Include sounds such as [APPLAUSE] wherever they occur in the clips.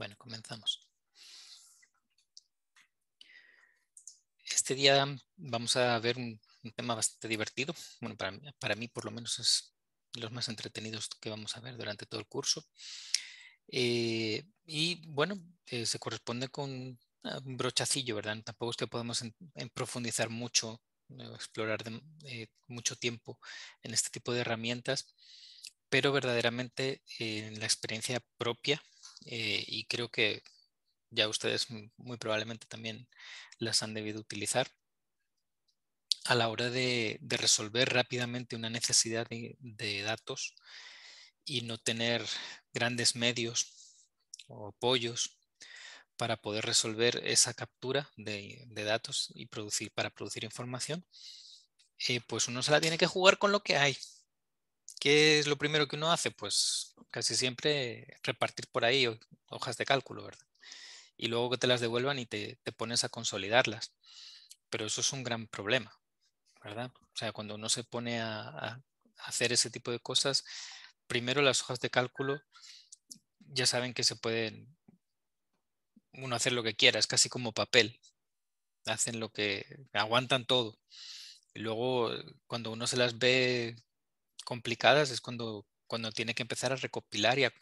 Bueno, comenzamos. Este día vamos a ver un, tema bastante divertido. Bueno, para, mí por lo menos es los más entretenidos que vamos a ver durante todo el curso. Eh, y bueno, eh, se corresponde con ah, un brochacillo, ¿verdad? Tampoco es que podemos profundizar mucho, eh, explorar mucho tiempo en este tipo de herramientas, pero verdaderamente en la experiencia propia eh, y creo que ya ustedes muy probablemente también las han debido utilizar a la hora de, resolver rápidamente una necesidad de, datos y no tener grandes medios o apoyos para poder resolver esa captura de, datos y producir, para producir información, eh, pues uno se la tiene que jugar con lo que hay. ¿Qué es lo primero que uno hace? Pues casi siempre repartir por ahí hojas de cálculo, ¿verdad? Y luego que te las devuelvan y te, pones a consolidarlas. Pero eso es un gran problema, ¿verdad? O sea, cuando uno se pone a, a hacer ese tipo de cosas, primero las hojas de cálculo ya saben que se pueden uno hacer lo que quiera, es casi como papel. Hacen lo que aguantan todo. Y luego cuando uno se las ve complicadas es cuando, cuando tiene que empezar a recopilar y a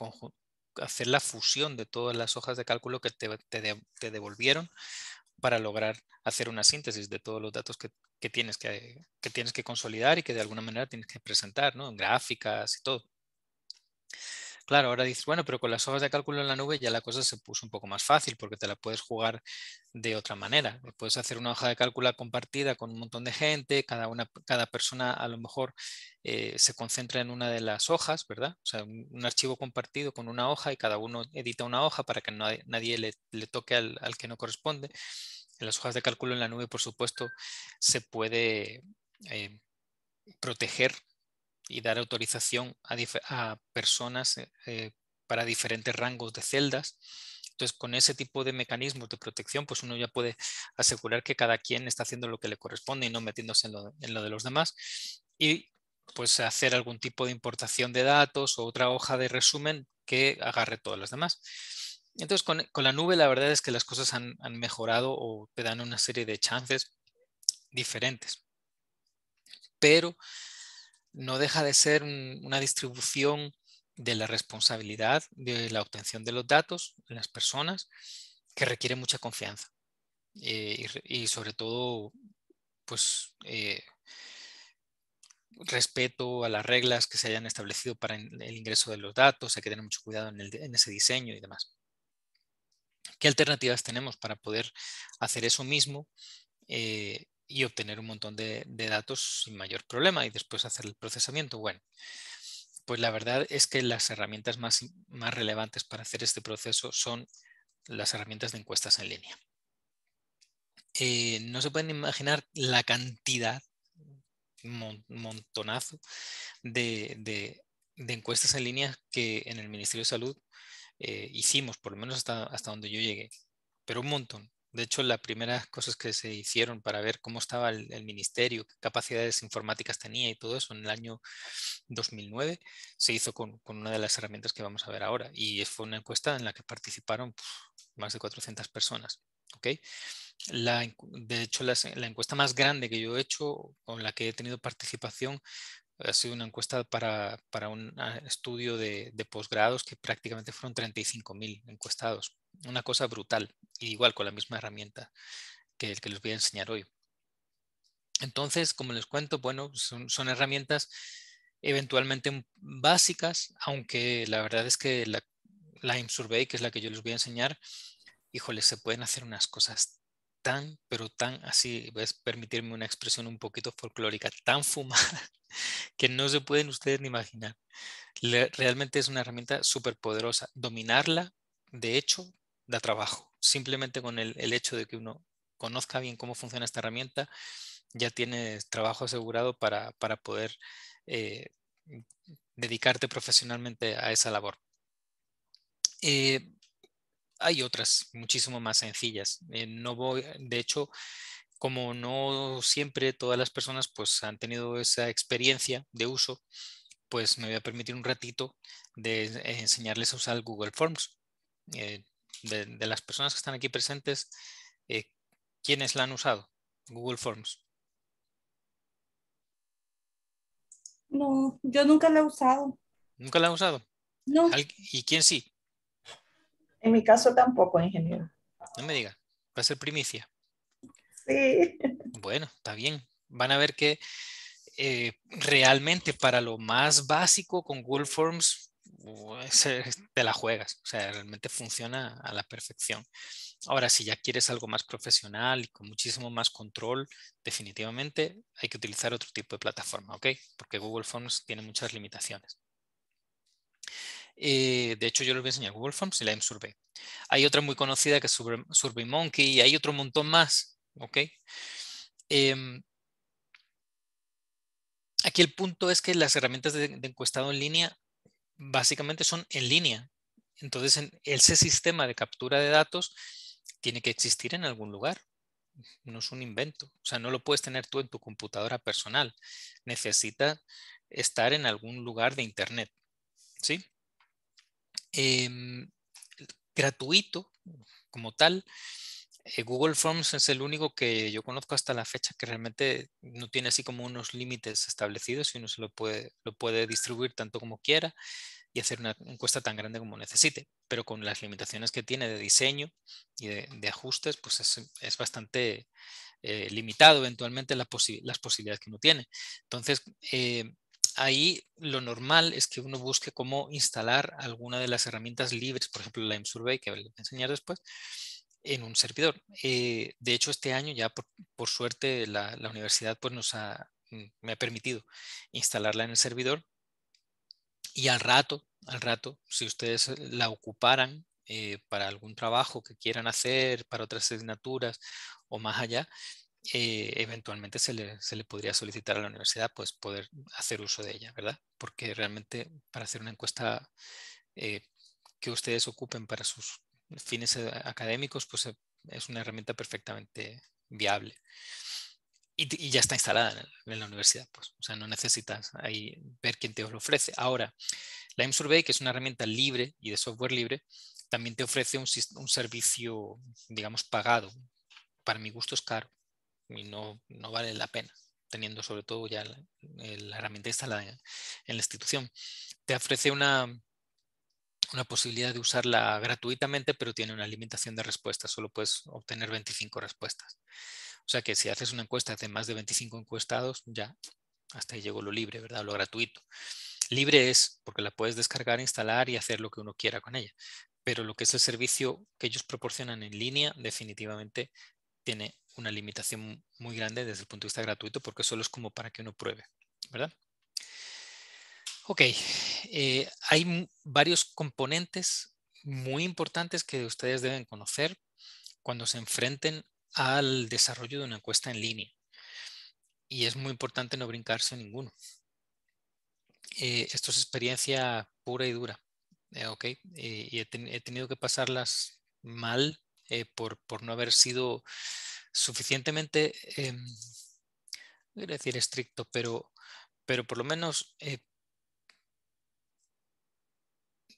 hacer la fusión de todas las hojas de cálculo que te, devolvieron para lograr hacer una síntesis de todos los datos que, tienes que, tienes que consolidar y que de alguna manera tienes que presentar en gráficas y todo. Claro, ahora dices, bueno, pero con las hojas de cálculo en la nube ya la cosa se puso un poco más fácil porque te la puedes jugar de otra manera. Puedes hacer una hoja de cálculo compartida con un montón de gente, cada, una, cada persona a lo mejor eh, se concentra en una de las hojas, ¿verdad? O sea, un, archivo compartido con una hoja y cada uno edita una hoja para que no, nadie le, toque al, que no corresponde. En las hojas de cálculo en la nube, por supuesto, se puede eh, proteger y dar autorización a, personas eh, eh, para diferentes rangos de celdas. Entonces, con ese tipo de mecanismos de protección, pues uno ya puede asegurar que cada quien está haciendo lo que le corresponde y no metiéndose en lo, de los demás. Y pues hacer algún tipo de importación de datos o otra hoja de resumen que agarre todas las demás. Entonces, con, la nube, la verdad es que las cosas han, han mejorado o te dan una serie de chances diferentes. Pero no deja de ser una distribución de la responsabilidad de la obtención de los datos en las personas que requiere mucha confianza eh, y, sobre todo pues eh, respeto a las reglas que se hayan establecido para el ingreso de los datos, hay que tener mucho cuidado en, ese diseño y demás. ¿Qué alternativas tenemos para poder hacer eso mismo eh, y obtener un montón de, datos sin mayor problema y después hacer el procesamiento. Bueno, pues la verdad es que las herramientas más, más relevantes para hacer este proceso son las herramientas de encuestas en línea. Eh, no se pueden imaginar la cantidad, un montonazo, de, encuestas en línea que en el Ministerio de Salud eh, hicimos, por lo menos hasta, hasta donde yo llegué, pero un montón. De hecho, las primeras cosas que se hicieron para ver cómo estaba el, ministerio, qué capacidades informáticas tenía y todo eso en el año 2009 se hizo con, una de las herramientas que vamos a ver ahora. Y fue una encuesta en la que participaron pues, más de 400 personas. ¿okay? de hecho, la, encuesta más grande que yo he hecho, en la que he tenido participación, ha sido una encuesta para, un ah, estudio de, de posgrados que prácticamente fueron 35.000 encuestados. Una cosa brutal, igual con la misma herramienta que el que les voy a enseñar hoy. Entonces, como les cuento, bueno, son, herramientas eventualmente básicas, aunque la verdad es que la, la IMSurvey, que es la que yo les voy a enseñar, híjole, se pueden hacer unas cosas tan, pero tan así, es permitirme una expresión un poquito folclórica, tan fumada [LAUGHS] que no se pueden ustedes ni imaginar. realmente es una herramienta súper poderosa. Dominarla, de hecho, da trabajo. Simplemente con el, hecho de que uno conozca bien cómo funciona esta herramienta, ya tienes trabajo asegurado para, poder eh, dedicarte profesionalmente a esa labor. Eh, hay otras muchísimo más sencillas. Eh, no voy, de hecho, como no siempre todas las personas pues, han tenido esa experiencia de uso, pues me voy a permitir un ratito de eh, enseñarles a usar Google Forms. Eh, de, las personas que están aquí presentes, ¿quiénes la han usado? Google Forms. No, yo nunca la he usado. ¿Nunca la he usado? No. ¿Y quién sí? En mi caso tampoco, ingeniero. No me diga, va a ser primicia. Sí. Bueno, está bien. Van a ver que eh, realmente para lo más básico con Google Forms uh, te la juegas, o sea, realmente funciona a la perfección. Ahora, si ya quieres algo más profesional y con muchísimo más control, definitivamente hay que utilizar otro tipo de plataforma, ¿ok? Porque Google Forms tiene muchas limitaciones. Eh, de hecho, yo les voy a enseñar Google Forms y la Hay otra muy conocida que es Monkey y hay otro montón más. ¿ok? Em, aquí el punto es que las herramientas de, encuestado en línea básicamente son en línea. Entonces, ese sistema de captura de datos tiene que existir en algún lugar. No es un invento. O sea, no lo puedes tener tú en tu computadora personal. Necesita estar en algún lugar de Internet. ¿Sí? Em, gratuito como tal. Eh, Google Forms es el único que yo conozco hasta la fecha que realmente no tiene así como unos límites establecidos y uno se lo puede, lo puede distribuir tanto como quiera y hacer una encuesta tan grande como necesite. Pero con las limitaciones que tiene de diseño y de, ajustes, pues es, bastante eh, limitado eventualmente las posibilidades que uno tiene. Entonces, eh, ahí lo normal es que uno busque cómo instalar alguna de las herramientas libres, por ejemplo, la M-Survey, que les voy a enseñar después, en un servidor. Eh, de hecho, este año ya por, suerte la, universidad pues, nos mm, me ha permitido instalarla en el servidor y al rato, al rato, si ustedes eh, la ocuparan eh, para algún trabajo que quieran hacer, para otras asignaturas o más allá, eh, eventualmente se le, podría solicitar a la universidad pues, poder hacer uso de ella, ¿verdad? Porque realmente para hacer una encuesta eh, que ustedes ocupen para sus fines eh, académicos, pues es una herramienta perfectamente viable. Y, ya está instalada en, la universidad, pues. O sea, no necesitas ahí ver quién te lo ofrece. Ahora, la m que es una herramienta libre y de software libre, también te ofrece un, un servicio, digamos, pagado. Para mi gusto es caro y no, no vale la pena, teniendo sobre todo ya la, herramienta instalada en la institución. Te ofrece una, una posibilidad de usarla gratuitamente, pero tiene una limitación de respuestas, solo puedes obtener 25 respuestas. O sea que si haces una encuesta de más de 25 encuestados, ya hasta ahí llegó lo libre, ¿verdad? Lo gratuito. Libre es porque la puedes descargar, instalar y hacer lo que uno quiera con ella. Pero lo que es el servicio que ellos proporcionan en línea definitivamente tiene una limitación muy grande desde el punto de vista gratuito porque solo es como para que uno pruebe, ¿verdad? Ok, eh, hay varios componentes muy importantes que ustedes deben conocer cuando se enfrenten al desarrollo de una encuesta en línea. Y es muy importante no brincarse ninguno. Eh, esto es experiencia pura y dura. Eh, ok, y he, tenido que pasarlas mal por, por, no haber sido suficientemente, voy eh, decir estricto, pero, por lo menos eh,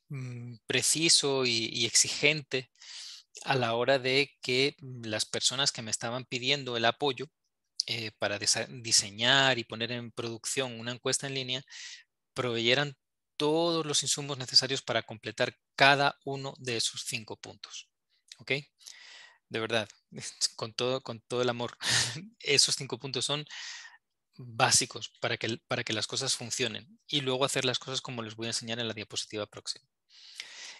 mm, preciso y, exigente a la hora de que las personas que me estaban pidiendo el apoyo eh, para diseñar y poner en producción una encuesta en línea proveyeran todos los insumos necesarios para completar cada uno de esos cinco puntos. ¿ok? de verdad, [LAUGHS] con todo, con todo el amor. [LAUGHS] Esos cinco puntos son básicos para que, para que las cosas funcionen y luego hacer las cosas como les voy a enseñar en la diapositiva próxima.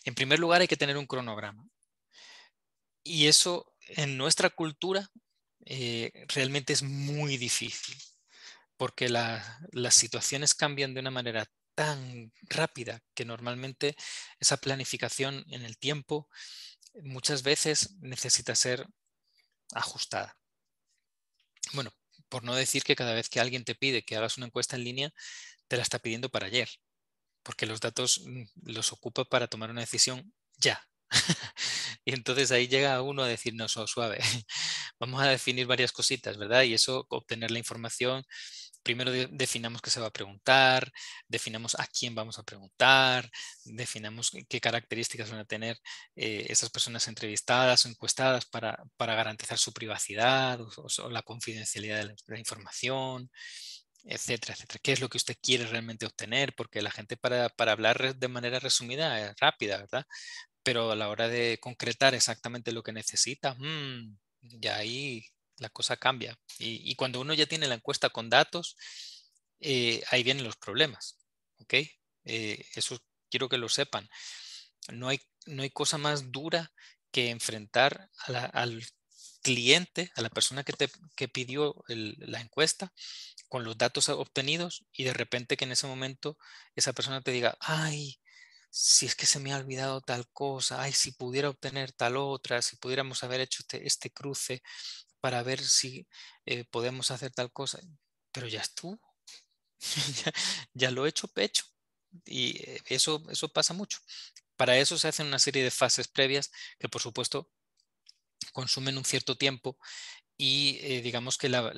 En primer lugar, hay que tener un cronograma. Y eso en nuestra cultura eh, realmente es muy difícil, porque las situaciones cambian de una manera tan rápida que normalmente esa planificación en el tiempo muchas veces necesita ser ajustada. Bueno, por no decir que cada vez que alguien te pide que hagas una encuesta en línea, te la está pidiendo para ayer, porque los datos mm, los ocupa para tomar una decisión ya. [LAUGHS] y entonces ahí llega uno a decirnos, no, suave, [LAUGHS] vamos a definir varias cositas, ¿verdad? Y eso, obtener la información primero definamos qué se va a preguntar, definamos a quién vamos a preguntar, definamos qué características van a tener eh, esas personas entrevistadas o encuestadas para, garantizar su privacidad o, la confidencialidad de la, información etcétera, etcétera. ¿Qué es lo que usted quiere realmente obtener? Porque la gente para, hablar de manera resumida, es rápida, ¿verdad? Pero a la hora de concretar exactamente lo que necesita, mm, ya ahí la cosa cambia. Y, cuando uno ya tiene la encuesta con datos, eh, ahí vienen los problemas. ¿Ok? Eh, eso quiero que lo sepan. No hay, no hay cosa más dura que enfrentar al cliente, a la persona que, te, pidió la encuesta, con los datos obtenidos y de repente que en ese momento esa persona te diga, ay, si es que se me ha olvidado tal cosa, ay, si pudiera obtener tal otra, si pudiéramos haber hecho este, este cruce, para ver si eh, podemos hacer tal cosa. Pero ya estuvo, [LAUGHS] ya, lo he hecho pecho. Y eh, eso, eso pasa mucho. Para eso se hacen una serie de fases previas que, por supuesto, consumen un cierto tiempo y eh, digamos que la,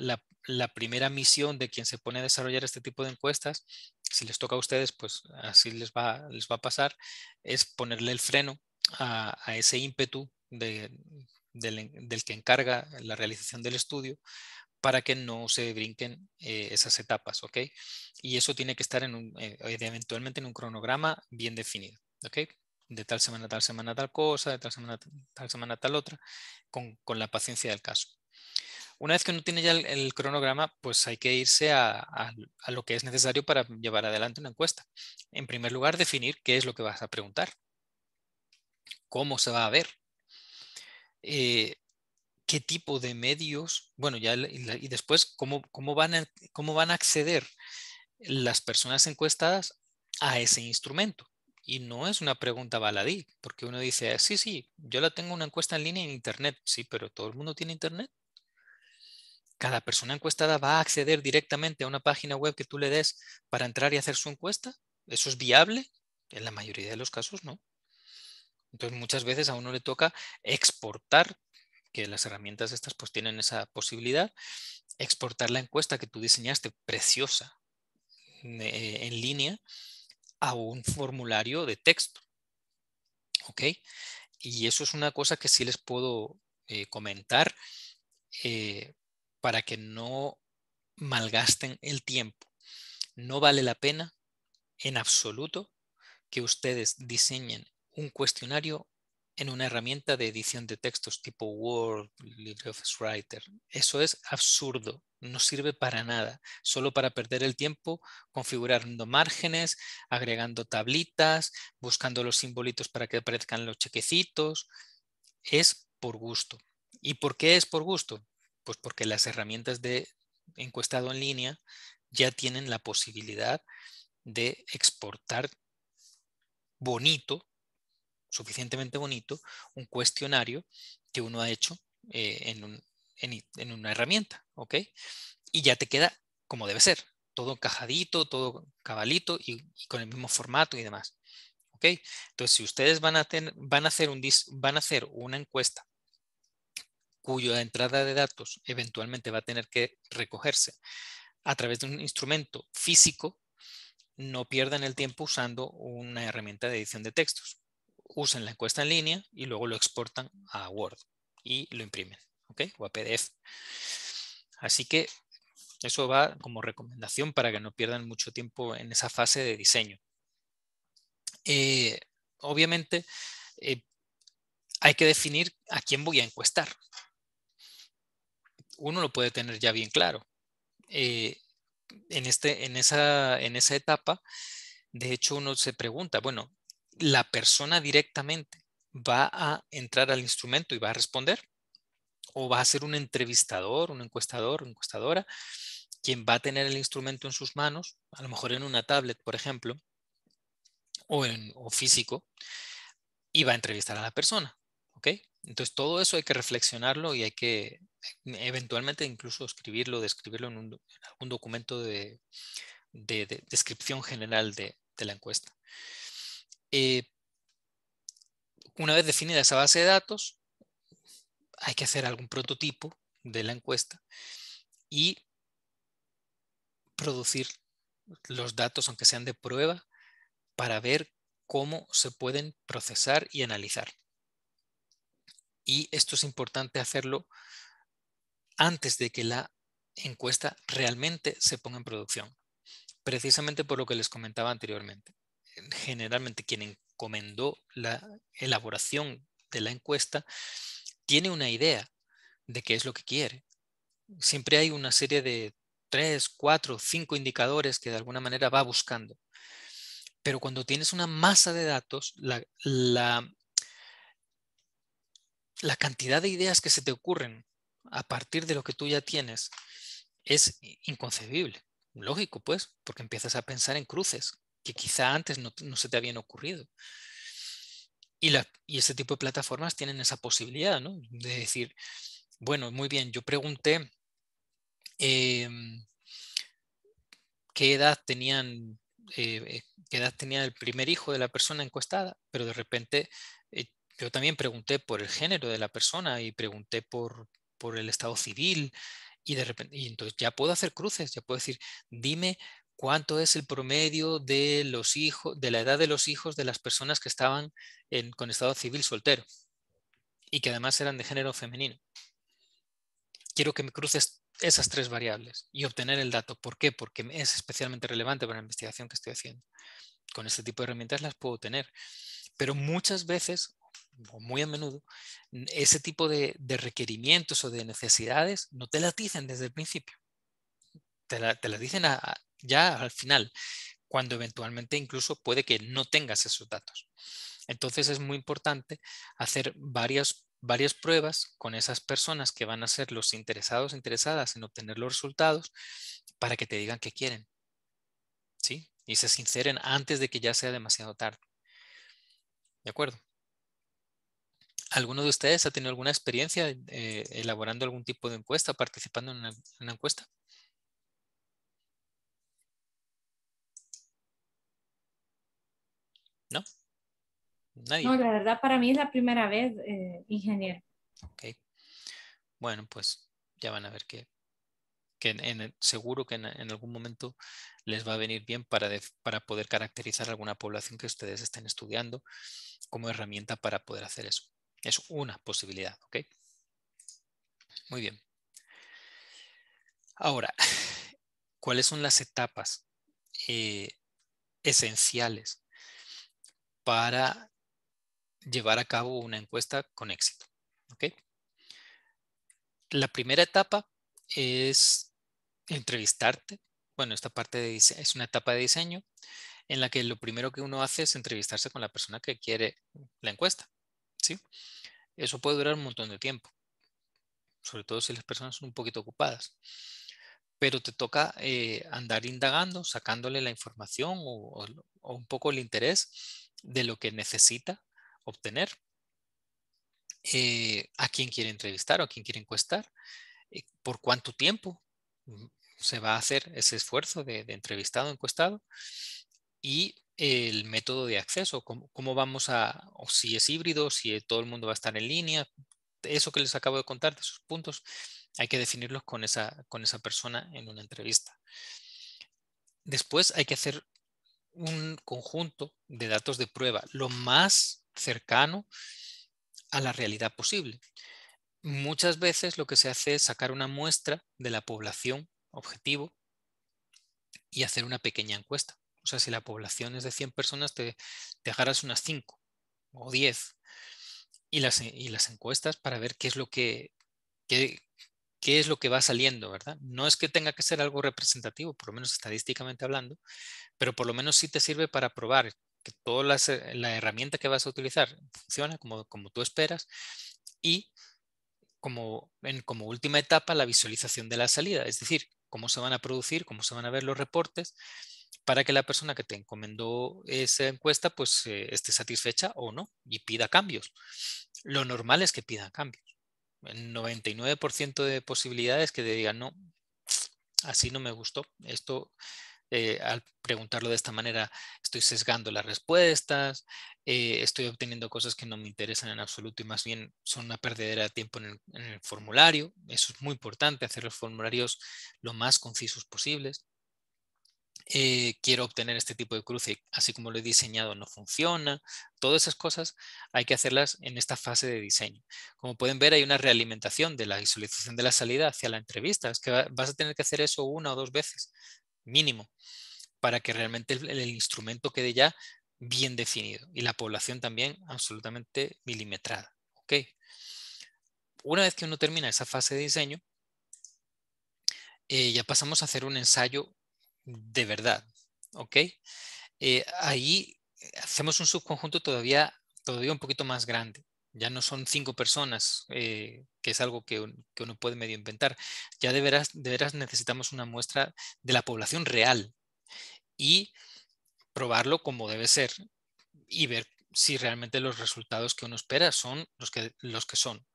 primera misión de quien se pone a desarrollar este tipo de encuestas, si les toca a ustedes, pues así les va, les va a pasar, es ponerle el freno a ese ímpetu de, del, que encarga la realización del estudio para que no se brinquen eh, esas etapas, ¿ok? Y eso tiene que estar en eh, eventualmente en un cronograma bien definido, ¿ok? De tal semana, tal semana, tal cosa, de tal semana, tal semana, tal otra, con, la paciencia del caso. Una vez que uno tiene ya el, cronograma, pues hay que irse a lo que es necesario para llevar adelante una encuesta. En primer lugar, definir qué es lo que vas a preguntar, cómo se va a ver, eh, qué tipo de medios, bueno, ya y después cómo, cómo, van cómo van a acceder las personas encuestadas a ese instrumento. Y no es una pregunta baladí, porque uno dice, ah, sí, sí, yo la tengo una encuesta en línea en Internet, sí, pero todo el mundo tiene Internet. Cada persona encuestada va a acceder directamente a una página web que tú le des para entrar y hacer su encuesta. ¿Eso es viable? En la mayoría de los casos no. Entonces muchas veces a uno le toca exportar, que las herramientas estas pues tienen esa posibilidad, exportar la encuesta que tú diseñaste preciosa eh, en línea a un formulario de texto. ¿Ok? Y eso es una cosa que sí les puedo eh, comentar eh, para que no malgasten el tiempo. No vale la pena en absoluto que ustedes diseñen un cuestionario en una herramienta de edición de textos tipo Word, LibreOffice Writer. Eso es absurdo, no sirve para nada, solo para perder el tiempo configurando márgenes, agregando tablitas, buscando los simbolitos para que aparezcan los chequecitos. Es por gusto. ¿Y por qué es por gusto? Pues porque las herramientas de encuestado en línea ya tienen la posibilidad de exportar bonito suficientemente bonito un cuestionario que uno ha hecho eh, en, una herramienta, ¿ok? Y ya te queda como debe ser, todo encajadito, todo cabalito y, con el mismo formato y demás, Entonces, si ustedes van a, hacer, un, van a hacer una encuesta cuya entrada de datos eventualmente va a tener que recogerse a través de un instrumento físico, no pierdan el tiempo usando una herramienta de edición de textos usan la encuesta en línea y luego lo exportan a Word y lo imprimen, ¿ok? O a PDF. Así que eso va como recomendación para que no pierdan mucho tiempo en esa fase de diseño. Eh, obviamente, eh, hay que definir a quién voy a encuestar. Uno lo puede tener ya bien claro. Eh, en, este, en, en esa etapa, de hecho, uno se pregunta, bueno, la persona directamente va a entrar al instrumento y va a responder o va a ser un entrevistador, un encuestador, encuestadora, quien va a tener el instrumento en sus manos, a lo mejor en una tablet, por ejemplo, o, físico, y va a entrevistar a la persona. Entonces, todo eso hay que reflexionarlo y hay que eventualmente incluso escribirlo, describirlo en, un, algún documento de, descripción general de la encuesta. Eh, una vez definida esa base de datos, hay que hacer algún prototipo de la encuesta y producir los datos, aunque sean de prueba, para ver cómo se pueden procesar y analizar. Y esto es importante hacerlo antes de que la encuesta realmente se ponga en producción, precisamente por lo que les comentaba anteriormente generalmente quien encomendó la elaboración de la encuesta, tiene una idea de qué es lo que quiere. Siempre hay una serie de tres, cuatro, cinco indicadores que de alguna manera va buscando. Pero cuando tienes una masa de datos, la, la, la cantidad de ideas que se te ocurren a partir de lo que tú ya tienes es inconcebible. Lógico, pues, porque empiezas a pensar en cruces, que quizá antes no, se te habían ocurrido. Y, ese tipo de plataformas tienen esa posibilidad, De decir, bueno, muy bien, yo pregunté em, qué edad tenían eh, qué edad tenía el primer hijo de la persona encuestada, pero de repente eh, yo también pregunté por el género de la persona y pregunté por, por el estado civil y de repente y entonces ya puedo hacer cruces, ya puedo decir, dime cuánto es el promedio de los hijos, de la edad de los hijos de las personas que estaban en, con estado civil soltero y que además eran de género femenino. Quiero que me cruces esas tres variables y obtener el dato. ¿Por qué? Porque es especialmente relevante para la investigación que estoy haciendo. Con este tipo de herramientas las puedo tener. Pero muchas veces, o muy a menudo, ese tipo de, requerimientos o de necesidades no te las dicen desde el principio. Te, te las dicen a, ya al final, cuando eventualmente incluso puede que no tengas esos datos. Entonces es muy importante hacer varias, varias pruebas con esas personas que van a ser los interesados, interesadas en obtener los resultados para que te digan qué quieren. ¿Sí? Y se sinceren antes de que ya sea demasiado tarde. ¿De acuerdo? ¿Alguno de ustedes ha tenido alguna experiencia eh, elaborando algún tipo de encuesta, participando en una encuesta? ¿No? No, la verdad para mí es la primera vez, eh, ingeniero. Ok. Bueno, pues ya van a ver que, seguro que en, algún momento les va a venir bien para, para poder caracterizar alguna población que ustedes estén estudiando como herramienta para poder hacer eso. Es una posibilidad, ¿ok? Muy bien. Ahora, [LAUGHS] ¿cuáles son las etapas eh, esenciales para llevar a cabo una encuesta con éxito. La primera etapa es entrevistarte. Bueno, esta parte es una etapa de diseño en la que lo primero que uno hace es entrevistarse con la persona que quiere la encuesta. ¿sí? Eso puede durar un montón de tiempo, sobre todo si las personas son un poquito ocupadas. Pero te toca eh, andar indagando, sacándole la información o un poco el interés de lo que necesita obtener, eh, a quién quiere entrevistar o a quién quiere encuestar, eh, por cuánto tiempo mm, se va a hacer ese esfuerzo de, entrevistado, encuestado y el método de acceso, cómo, vamos a, o si es híbrido, si todo el mundo va a estar en línea, eso que les acabo de contar, de esos puntos, hay que definirlos con esa, con esa persona en una entrevista. Después hay que hacer un conjunto de datos de prueba lo más cercano a la realidad posible. Muchas veces lo que se hace es sacar una muestra de la población objetivo y hacer una pequeña encuesta. O sea, si la población es de 100 personas, te, dejarás agarras unas 5 o 10 y las, las encuestas para ver qué es lo que, qué es lo que va saliendo, ¿verdad? No es que tenga que ser algo representativo, por lo menos estadísticamente hablando, pero por lo menos sí te sirve para probar que toda eh, la, herramienta que vas a utilizar funciona como, tú esperas y como, en, como última etapa la visualización de la salida, es decir, cómo se van a producir, cómo se van a ver los reportes para que la persona que te encomendó esa encuesta pues eh, esté satisfecha o no y pida cambios. Lo normal es que pidan cambios el 99% de posibilidades que te digan, no, así no me gustó. Esto, eh, al preguntarlo de esta manera, estoy sesgando las respuestas, eh, estoy obteniendo cosas que no me interesan en absoluto y más bien son una pérdida de tiempo en el formulario. Eso es muy importante, hacer los formularios lo más concisos posibles. Eh, quiero obtener este tipo de cruce, así como lo he diseñado, no funciona. Todas esas cosas hay que hacerlas en esta fase de diseño. Como pueden ver, hay una realimentación de la visualización de la salida hacia la entrevista. Es que vas a tener que hacer eso una o dos veces, mínimo, para que realmente el, instrumento quede ya bien definido y la población también absolutamente milimetrada. ¿okay? Una vez que uno termina esa fase de diseño, eh, ya pasamos a hacer un ensayo de verdad. ¿Ok? Eh, ahí hacemos un subconjunto todavía, todavía un poquito más grande. Ya no son cinco personas, eh, que es algo que, uno puede medio inventar. Ya de veras, de veras necesitamos una muestra de la población real y probarlo como debe ser y ver si realmente los resultados que uno espera son los que, los que son.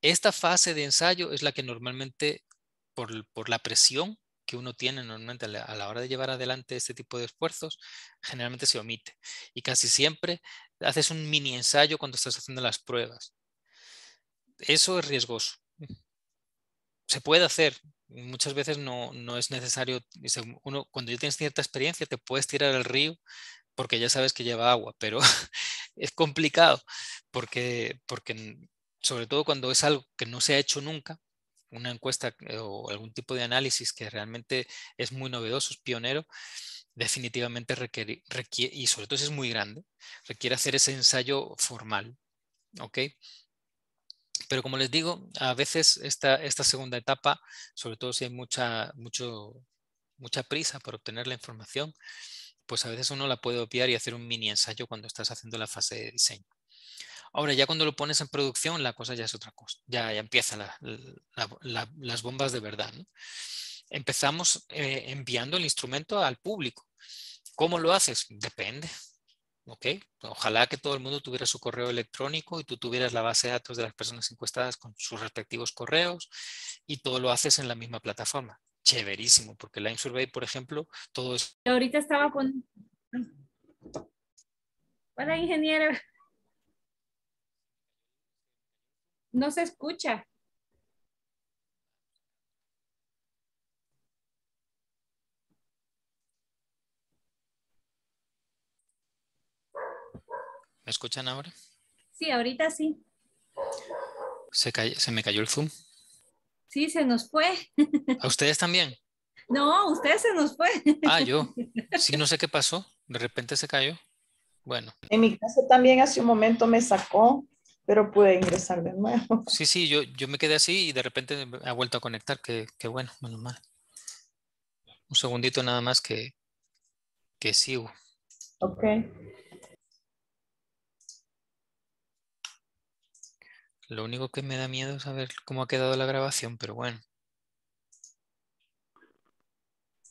Esta fase de ensayo es la que normalmente por la presión que uno tiene normalmente a la hora de llevar adelante este tipo de esfuerzos, generalmente se omite. Y casi siempre haces un mini ensayo cuando estás haciendo las pruebas. Eso es riesgoso. Se puede hacer. Muchas veces no, no es necesario. Uno, cuando ya tienes cierta experiencia, te puedes tirar al río porque ya sabes que lleva agua, pero [LAUGHS] es complicado porque, porque sobre todo cuando es algo que no se ha hecho nunca, una encuesta eh, o algún tipo de análisis que realmente es muy novedoso, es pionero, definitivamente requiere, y sobre todo si es muy grande, requiere hacer ese ensayo formal. ¿Ok? Pero como les digo, a veces esta, esta segunda etapa, sobre todo si hay mucha, mucho, mucha prisa por obtener la información, pues a veces uno la puede obviar y hacer un mini ensayo cuando estás haciendo la fase de diseño. Ahora, ya cuando lo pones en producción, la cosa ya es otra cosa, ya, ya empiezan las bombas de verdad. Empezamos eh, enviando el instrumento al público. ¿Cómo lo haces? Depende. Okay. Ojalá que todo el mundo tuviera su correo electrónico y tú tuvieras la base de datos de las personas encuestadas con sus respectivos correos y todo lo haces en la misma plataforma. Chéverísimo, porque Lime Survey, por ejemplo, todo es... Ahorita estaba con... Hola, ingeniero. No se escucha. ¿Me escuchan ahora? Sí, ahorita sí. ¿Se, ¿Se, me cayó el Zoom? Sí, se nos fue. ¿A ustedes también? [LAUGHS] No, ustedes se nos fue. Ah, yo. [LAUGHS] Sí, no sé qué pasó. De repente se cayó. Bueno. En mi caso también hace un momento me sacó pero pude ingresar de nuevo. [LAUGHS] Sí, sí, yo, yo me quedé así y de repente ha vuelto a conectar, que, bueno, menos mal. Un segundito nada más que, que sigo. Ok. Lo único que me da miedo es saber cómo ha quedado la grabación, pero bueno.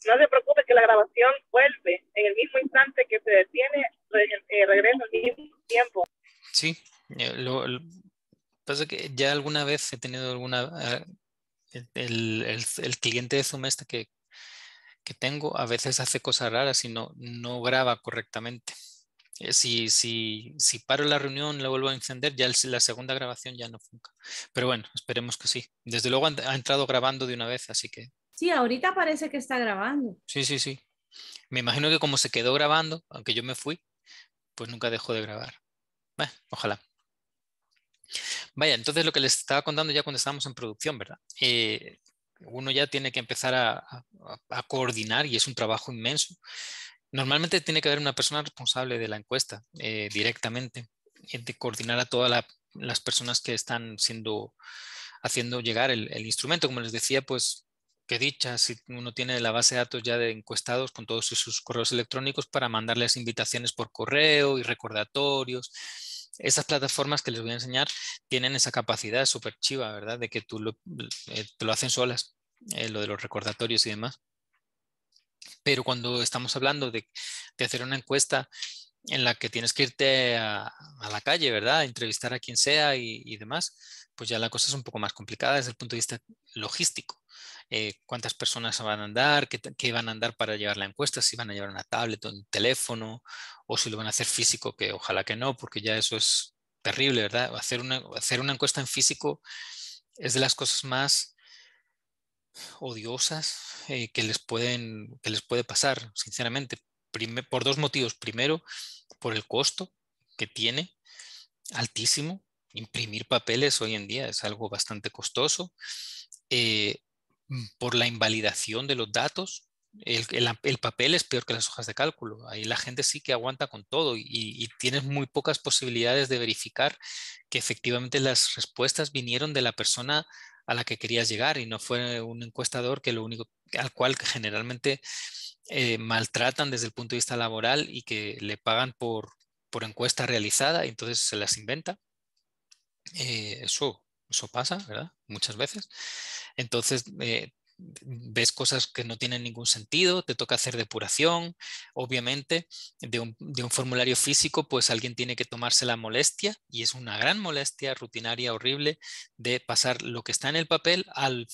No se preocupe que la grabación vuelve en el mismo instante que se detiene, eh, regresa al mismo tiempo. Sí, eh, lo, pasa que ya alguna vez he tenido alguna... Eh, el, cliente de Zoom este que, tengo a veces hace cosas raras y no, no graba correctamente. Eh, si, si, si, paro la reunión, la vuelvo a encender, ya la segunda grabación ya no funciona. Pero bueno, esperemos que sí. Desde luego ha entrado grabando de una vez, así que... Sí, ahorita parece que está grabando. Sí, sí, sí. Me imagino que como se quedó grabando, aunque yo me fui, pues nunca dejó de grabar. Bueno, ojalá. Vaya, entonces lo que les estaba contando ya cuando estábamos en producción, ¿verdad? Eh, uno ya tiene que empezar a, coordinar y es un trabajo inmenso. Normalmente tiene que haber una persona responsable de la encuesta eh, directamente, eh, de coordinar a todas las personas que están siendo, haciendo llegar el, instrumento. Como les decía, pues que dicha, si uno tiene la base de datos ya de encuestados con todos sus correos electrónicos para mandarles invitaciones por correo y recordatorios esas plataformas que les voy a enseñar tienen esa capacidad súper chiva, ¿verdad? De que tú lo, eh, lo hacen solas, eh, lo de los recordatorios y demás. Pero cuando estamos hablando de, hacer una encuesta en la que tienes que irte a, la calle, ¿verdad? A entrevistar a quien sea y demás, pues ya la cosa es un poco más complicada desde el punto de vista logístico. Eh, ¿Cuántas personas van a andar? Qué, van a andar para llevar la encuesta? ¿Si van a llevar una tablet o un teléfono? ¿O si lo van a hacer físico? Que ojalá que no, porque ya eso es terrible, ¿verdad? Hacer una, hacer una encuesta en físico es de las cosas más odiosas eh, que, les pueden, que les puede pasar, sinceramente, por dos motivos. Primero, por el costo que tiene, altísimo, imprimir papeles hoy en día es algo bastante costoso. Eh, mm, por la invalidación de los datos, el, papel es peor que las hojas de cálculo. Ahí la gente sí que aguanta con todo y, tienes muy pocas posibilidades de verificar que efectivamente las respuestas vinieron de la persona a la que querías llegar y no fue un encuestador que lo único al cual generalmente eh, maltratan desde el punto de vista laboral y que le pagan por, por encuesta realizada y entonces se las inventa. Eh, eso, eso pasa, ¿verdad? Muchas veces. Entonces, eh, ves cosas que no tienen ningún sentido, te toca hacer depuración, obviamente, de un, formulario físico, pues alguien tiene que tomarse la molestia, y es una gran molestia rutinaria, horrible, de pasar lo que está en el papel al,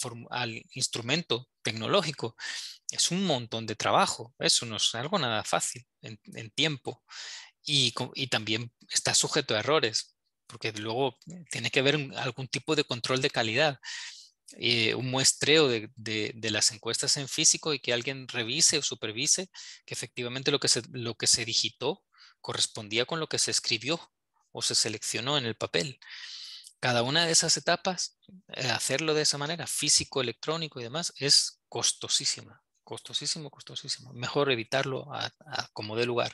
instrumento tecnológico. Es un montón de trabajo, eso no es algo nada fácil en, tiempo. y también está sujeto a errores, porque luego tiene que haber algún tipo de control de calidad. Eh, un muestreo de, las encuestas en físico y que alguien revise o supervise que efectivamente lo que se, lo que se digitó correspondía con lo que se escribió o se seleccionó en el papel. Cada una de esas etapas, eh, hacerlo de esa manera, físico, electrónico y demás, es costosísima, costosísimo, costosísimo. Mejor evitarlo a, a como dé lugar.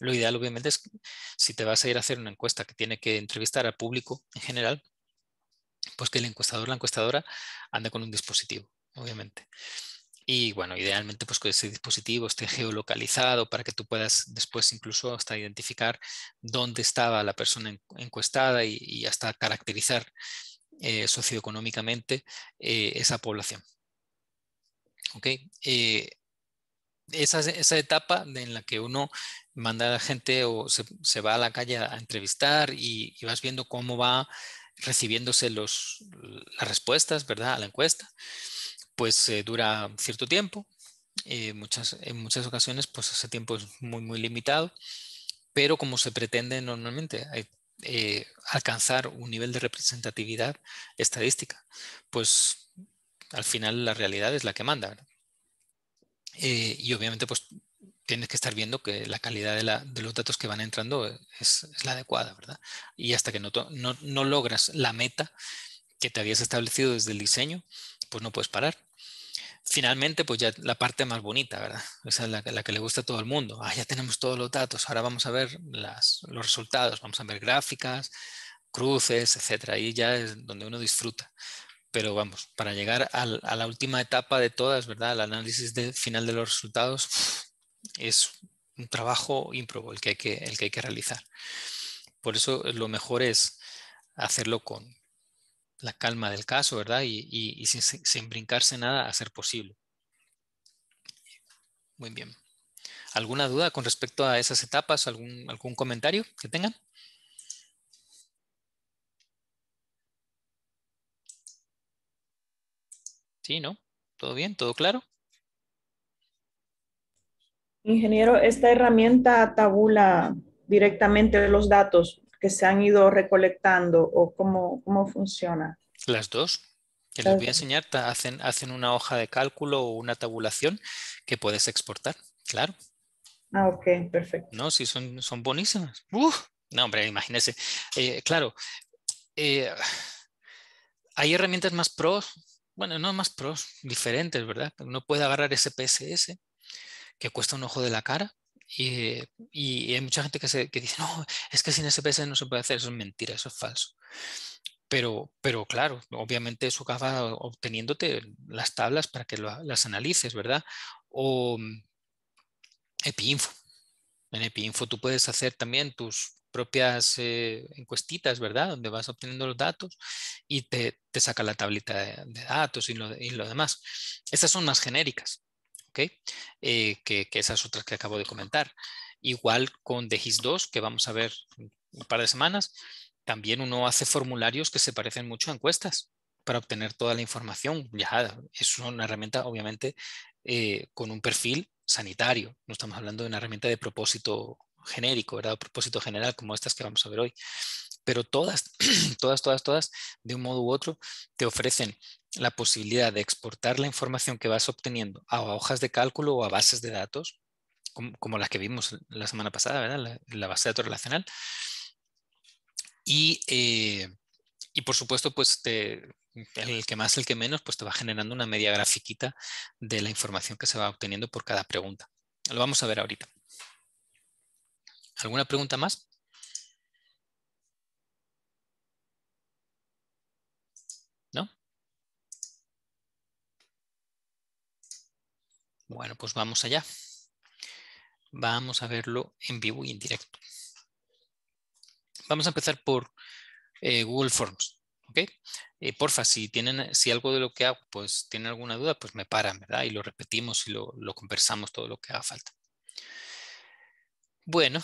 Lo ideal, obviamente, es si te vas a ir a hacer una encuesta que tiene que entrevistar al público en general, pues que el encuestador, la encuestadora, ande con un dispositivo, obviamente. Y bueno, idealmente pues que ese dispositivo esté geolocalizado para que tú puedas después incluso hasta identificar dónde estaba la persona encuestada y, hasta caracterizar eh, socioeconómicamente eh, esa población. ¿Ok? Eh, esa, etapa en la que uno manda a la gente o se, va a la calle a entrevistar y, vas viendo cómo va recibiéndose los, las respuestas, ¿verdad? A la encuesta, pues eh, dura cierto tiempo. Eh, muchas, en muchas ocasiones, pues ese tiempo es muy, muy limitado, pero como se pretende normalmente, eh, alcanzar un nivel de representatividad estadística, pues al final la realidad es la que manda. Eh, y obviamente pues tienes que estar viendo que la calidad de, los datos que van entrando es, la adecuada, ¿verdad? Y hasta que no, logras la meta que te habías establecido desde el diseño, pues no puedes parar. Finalmente, pues ya la parte más bonita, ¿verdad? Esa es la, que le gusta a todo el mundo. Ah, ya tenemos todos los datos, ahora vamos a ver los resultados, vamos a ver gráficas, cruces, etcétera. Ahí ya es donde uno disfruta pero vamos, para llegar a la última etapa de todas, ¿verdad? El análisis de, final de los resultados es un trabajo ímprobo el que hay que, realizar. Por eso eh, lo mejor es hacerlo con la calma del caso, ¿verdad? Y, sin, brincarse nada a ser posible. Muy bien. ¿Alguna duda con respecto a esas etapas? ¿Algún, algún comentario que tengan? Sí, ¿no? ¿Todo bien? ¿Todo claro? Ingeniero, esta herramienta tabula directamente los datos que se han ido recolectando o cómo, cómo funciona. Las dos. Que les voy a enseñar, hacen, hacen una hoja de cálculo o una tabulación que puedes exportar, claro. Ah, ok, perfecto. No, sí, son, son buenísimas. Uf, no, hombre, imagínese. Eh, claro, eh, hay herramientas más pros bueno, no más pros diferentes, ¿verdad? Uno puede agarrar ese PSS que cuesta un ojo de la cara y, hay mucha gente que, se, dice, no, es que sin ese no se puede hacer, eso es mentira, eso es falso. Pero, pero claro, obviamente eso acaba obteniéndote las tablas para que las analices, ¿verdad? O mm, EpiInfo, en EpiInfo tú puedes hacer también tus propias eh, encuestitas, ¿verdad? Donde vas obteniendo los datos y te, saca la tablita de, datos y lo, demás. Estas son más genéricas, ¿ok? Eh, que, que, esas otras que acabo de comentar. Igual con DGIS 2, que vamos a ver un par de semanas, también uno hace formularios que se parecen mucho a encuestas para obtener toda la información. Ya es una herramienta, obviamente, eh, con un perfil sanitario, no estamos hablando de una herramienta de propósito genérico, ¿verdad? propósito general como estas que vamos a ver hoy. Pero todas, [CLEARS THROAT] todas, todas, todas, de un modo u otro, te ofrecen la posibilidad de exportar la información que vas obteniendo a hojas de cálculo o a bases de datos, como, las que vimos la semana pasada, ¿verdad? La, base de datos relacional. Y, eh, y por supuesto, pues te, el que más, el que menos, pues te va generando una media grafiquita de la información que se va obteniendo por cada pregunta. Lo vamos a ver ahorita. ¿Alguna pregunta más? ¿No? Bueno, pues vamos allá. Vamos a verlo en vivo y en directo. Vamos a empezar por eh, Google Forms. ¿ok? Eh, porfa, si tienen, si algo de lo que hago, pues tienen alguna duda, pues me paran, ¿verdad? Y lo repetimos y lo, conversamos todo lo que haga falta. Bueno,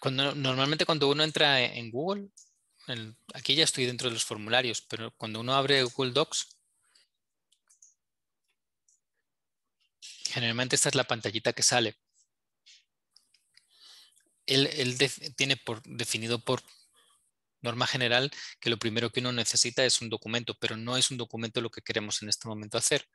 cuando, normalmente cuando uno entra e, en Google, aquí ya estoy dentro de los formularios, pero cuando uno abre Google Docs, generalmente esta es la pantallita que sale. Él, tiene por, definido por norma general que lo primero que uno necesita es un documento, pero no es un documento lo que queremos en este momento hacer.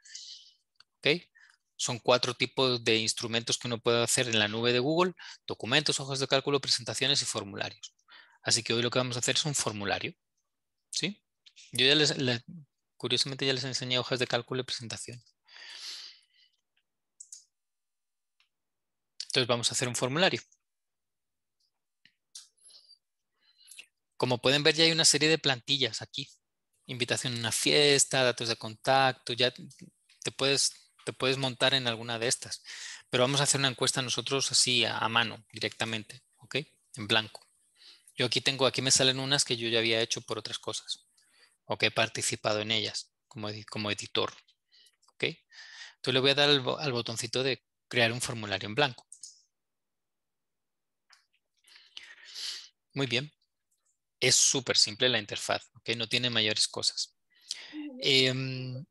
Son cuatro tipos de instrumentos que uno puede hacer en la nube de Google, documentos, hojas de cálculo, presentaciones y formularios. Así que hoy lo que vamos a hacer es un formulario. ¿sí? Yo ya les, curiosamente ya les enseñé hojas de cálculo y presentación. Entonces vamos a hacer un formulario. Como pueden ver, ya hay una serie de plantillas aquí. Invitación a una fiesta, datos de contacto, ya te puedes, te puedes montar en alguna de estas. Pero vamos a hacer una encuesta nosotros así a, mano, directamente, ¿ok? En blanco. Yo aquí tengo, aquí me salen unas que yo ya había hecho por otras cosas o que he participado en ellas como, como editor. ¿ok? Entonces le voy a dar al, al botoncito de crear un formulario en blanco. Muy bien es súper simple la interfaz, ¿ok? No tiene mayores cosas. Em,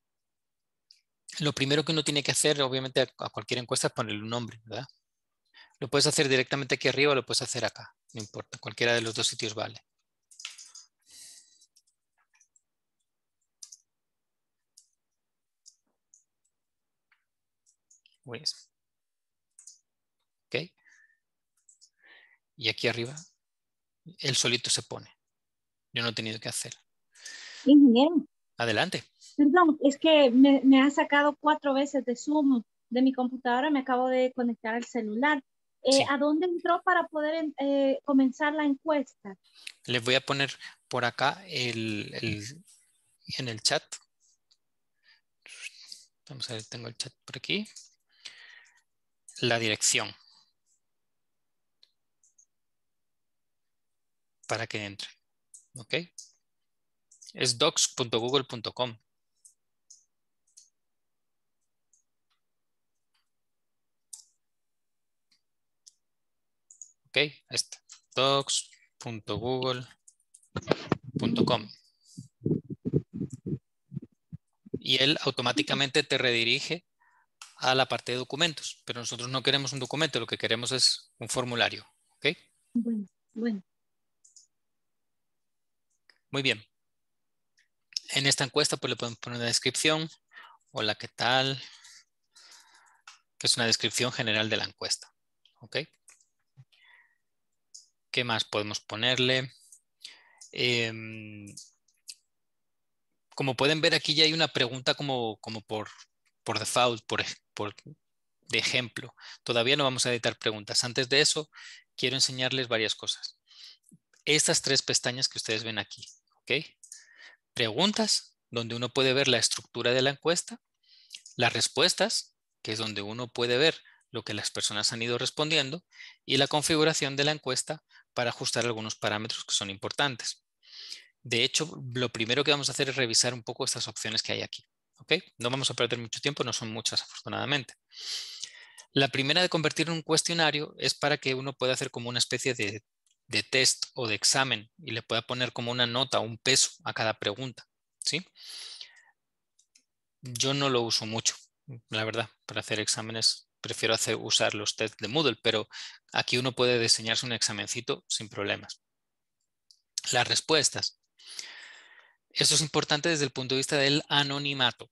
lo primero que uno tiene que hacer, obviamente, a cualquier encuesta es ponerle un nombre, ¿verdad? Lo puedes hacer directamente aquí arriba o lo puedes hacer acá, no importa, cualquiera de los dos sitios vale. ¿Ok? Y aquí arriba, él solito se pone. Yo no he tenido que hacer. Ingeniero. Adelante. es que me, ha sacado cuatro veces de Zoom de mi computadora, me acabo de conectar al celular. Eh, ¿A dónde entró para poder eh, comenzar la encuesta? Les voy a poner por acá en el chat. Vamos a ver, tengo el chat por aquí. La dirección. Para que entre. ¿Ok? Es docs.google.com. Ok, está docs.google.com. Y él automáticamente te redirige a la parte de documentos, pero nosotros no queremos un documento, lo que queremos es un formulario. ¿Ok? Bueno, bueno. Muy bien. En esta encuesta pues le podemos poner una descripción. Hola, ¿qué tal? es una descripción general de la encuesta. ¿Ok? ¿Qué más podemos ponerle? Em, como pueden ver aquí ya hay una pregunta como, por, por default, por, por, de ejemplo. Todavía no vamos a editar preguntas. Antes de eso, quiero enseñarles varias cosas. Estas tres pestañas que ustedes ven aquí. Preguntas, donde uno puede ver la estructura de la encuesta. Las respuestas, que es donde uno puede ver lo que las personas han ido respondiendo. Y la configuración de la encuesta para ajustar algunos parámetros que son importantes. De hecho, lo primero que vamos a hacer es revisar un poco estas opciones que hay aquí. ¿ok? No vamos a perder mucho tiempo, no son muchas afortunadamente. La primera de convertir en un cuestionario es para que uno pueda hacer como una especie de de test o de examen y le pueda poner como una nota, un peso a cada pregunta, ¿sí? Yo no lo uso mucho, la verdad, para hacer exámenes. Prefiero hacer, usar los test de Moodle, pero aquí uno puede diseñarse un examencito sin problemas. Las respuestas. Esto es importante desde el punto de vista del anonimato,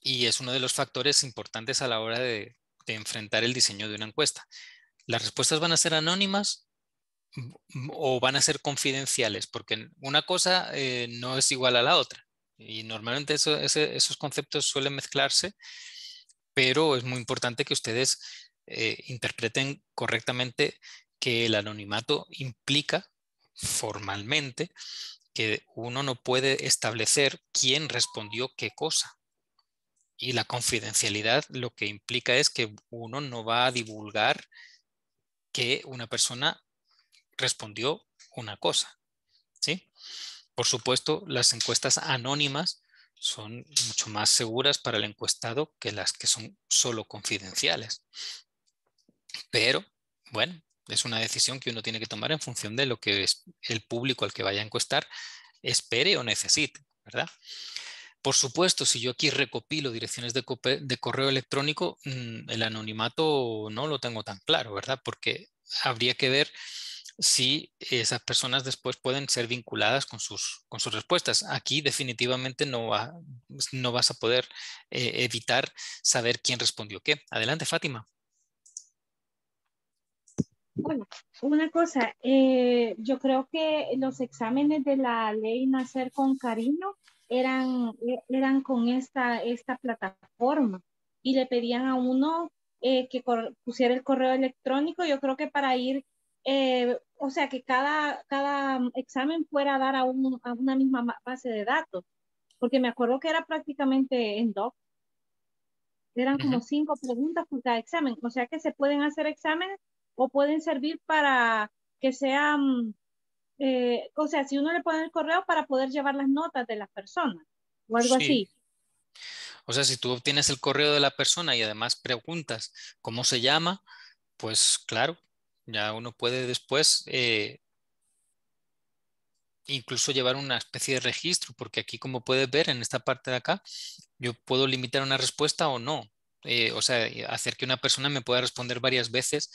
Y es uno de los factores importantes a la hora de enfrentar el diseño de una encuesta. Las respuestas van a ser anónimas o van a ser confidenciales, porque una cosa eh, no es igual a la otra. Y normalmente esos conceptos suelen mezclarse, pero es muy importante que ustedes eh, interpreten correctamente que el anonimato implica formalmente que uno no puede establecer quién respondió qué cosa. Y la confidencialidad lo que implica es que uno no va a divulgar que una persona respondió una cosa. ¿sí? Por supuesto, las encuestas anónimas son mucho más seguras para el encuestado que las que son solo confidenciales. Pero, bueno, es una decisión que uno tiene que tomar en función de lo que el público al que vaya a encuestar espere o necesite, ¿verdad? Por supuesto, si yo aquí recopilo direcciones de, de, correo electrónico, mm, el anonimato no lo tengo tan claro, ¿verdad? Porque habría que ver si esas personas después pueden ser vinculadas con sus, con sus respuestas. Aquí definitivamente no, pues, no vas a poder eh, evitar saber quién respondió qué. Adelante, Fátima. Bueno, una cosa, eh, yo creo que los exámenes de la ley Nacer con Cariño eran, eh, eran con esta, esta plataforma y le pedían a uno que pusiera el correo electrónico, yo creo que para ir eh, o sea, que cada, cada mm, examen fuera dar a, una misma base de datos, porque me acuerdo que era prácticamente en doc. Eran como cinco preguntas por cada examen, o sea que se pueden hacer exámenes o pueden servir para que sean, mm, eh, o sea, si uno le pone el correo para poder llevar las notas de las personas o algo así. O sea, si tú obtienes el correo de la persona y además preguntas cómo se llama, pues claro, ya uno puede después eh, incluso llevar una especie de registro, porque aquí como puedes ver en esta parte de acá, yo puedo limitar una respuesta o no. Eh, o sea, eh, hacer que una persona me pueda responder varias veces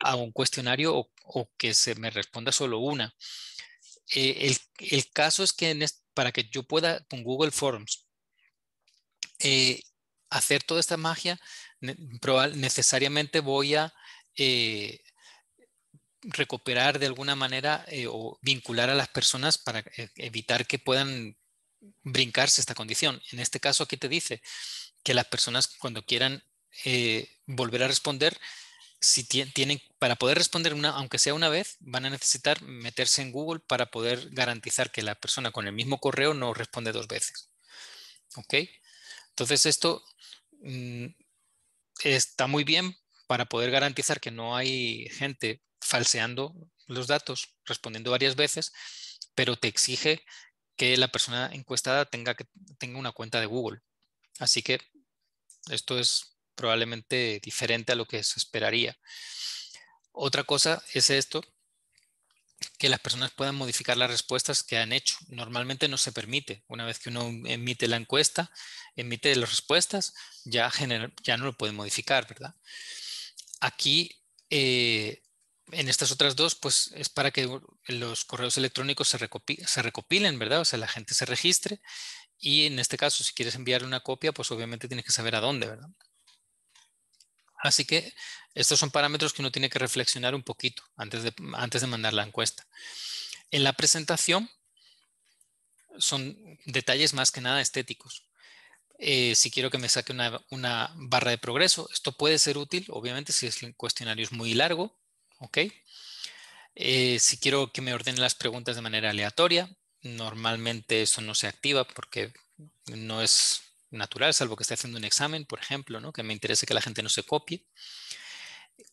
a un cuestionario o, que se me responda solo una. el, caso es que para que yo pueda con Google Forms hacer toda esta magia, necesariamente voy a recuperar de alguna manera eh, o vincular a las personas para e, evitar que puedan brincarse esta condición. En este caso aquí te dice que las personas cuando quieran eh, volver a responder, si tienen, para poder responder una, aunque sea una vez, van a necesitar meterse en Google para poder garantizar que la persona con el mismo correo no responde dos veces. ¿Ok? Entonces esto mm, está muy bien para poder garantizar que no hay gente falseando los datos, respondiendo varias veces, pero te exige que la persona encuestada tenga, que, tenga una cuenta de Google. Así que esto es probablemente diferente a lo que se esperaría. Otra cosa es esto, que las personas puedan modificar las respuestas que han hecho. Normalmente no se permite. Una vez que uno emite la encuesta, emite las respuestas, ya, ya no lo puede modificar, ¿verdad? Aquí eh, en estas otras dos, pues es para que los correos electrónicos se, recopilen, ¿verdad? O sea, la gente se registre y en este caso, si quieres enviar una copia, pues obviamente tienes que saber a dónde, ¿verdad? Así que estos son parámetros que uno tiene que reflexionar un poquito antes de, antes de mandar la encuesta. En la presentación son detalles más que nada estéticos. Eh, si quiero que me saque una, una barra de progreso, esto puede ser útil, obviamente, si el cuestionario es muy largo, ¿ok? Eh, si quiero que me ordenen las preguntas de manera aleatoria, normalmente eso no se activa porque no es natural, salvo que esté haciendo un examen, por ejemplo, ¿no? que me interese que la gente no se copie.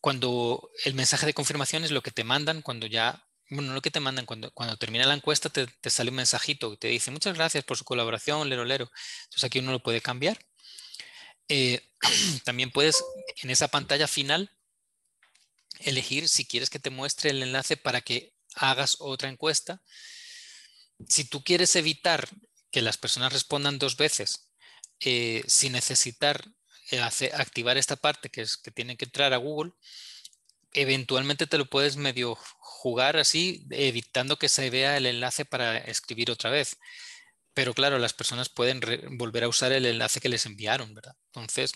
Cuando el mensaje de confirmación es lo que te mandan cuando ya, bueno, lo que te mandan cuando, termina la encuesta, te, sale un mensajito que te dice muchas gracias por su colaboración, lero, lero. Entonces aquí uno lo puede cambiar. Eh, [CLEARS THROAT] también puedes en esa pantalla final elegir si quieres que te muestre el enlace para que hagas otra encuesta. Si tú quieres evitar que las personas respondan dos veces eh, sin necesitar eh, activar esta parte que es que tienen que entrar a Google, eventualmente te lo puedes medio jugar así, evitando que se vea el enlace para escribir otra vez. Pero claro, las personas pueden volver a usar el enlace que les enviaron, ¿verdad? Entonces,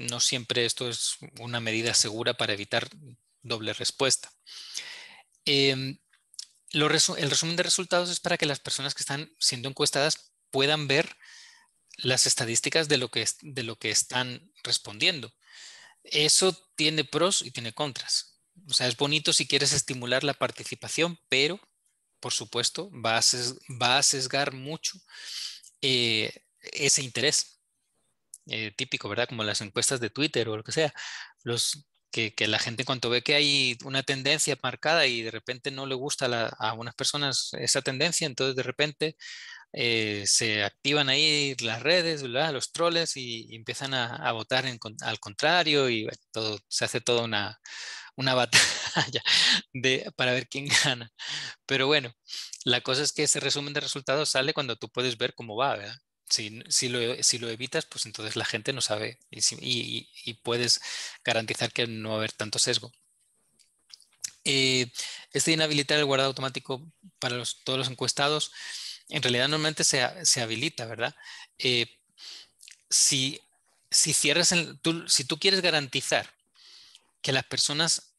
no siempre esto es una medida segura para evitar doble respuesta. Em, el resumen de resultados es para que las personas que están siendo encuestadas puedan ver las estadísticas de lo que, de lo que están respondiendo. Eso tiene pros y tiene contras. O sea, es bonito si quieres estimular la participación, pero, por supuesto, va a, sesgar mucho eh, ese interés. Eh, típico, ¿verdad? Como las encuestas de Twitter o lo que sea, los que, la gente cuando ve que hay una tendencia marcada y de repente no le gusta a algunas personas esa tendencia, entonces de repente eh, se activan ahí las redes, ¿verdad? los troles y, empiezan a, votar al contrario y se hace toda una, [LAUGHS] batalla de, para ver quién [LAUGHS] gana. Pero bueno, la cosa es que ese resumen de resultados sale cuando tú puedes ver cómo va, ¿verdad? Si, lo, evitas, pues entonces la gente no sabe y, puedes garantizar que no va a haber tanto sesgo. este de inhabilitar el guardado automático para todos los encuestados, en realidad normalmente se, habilita, ¿verdad? Eh, si, si, cierras el, tú, si tú quieres garantizar que las personas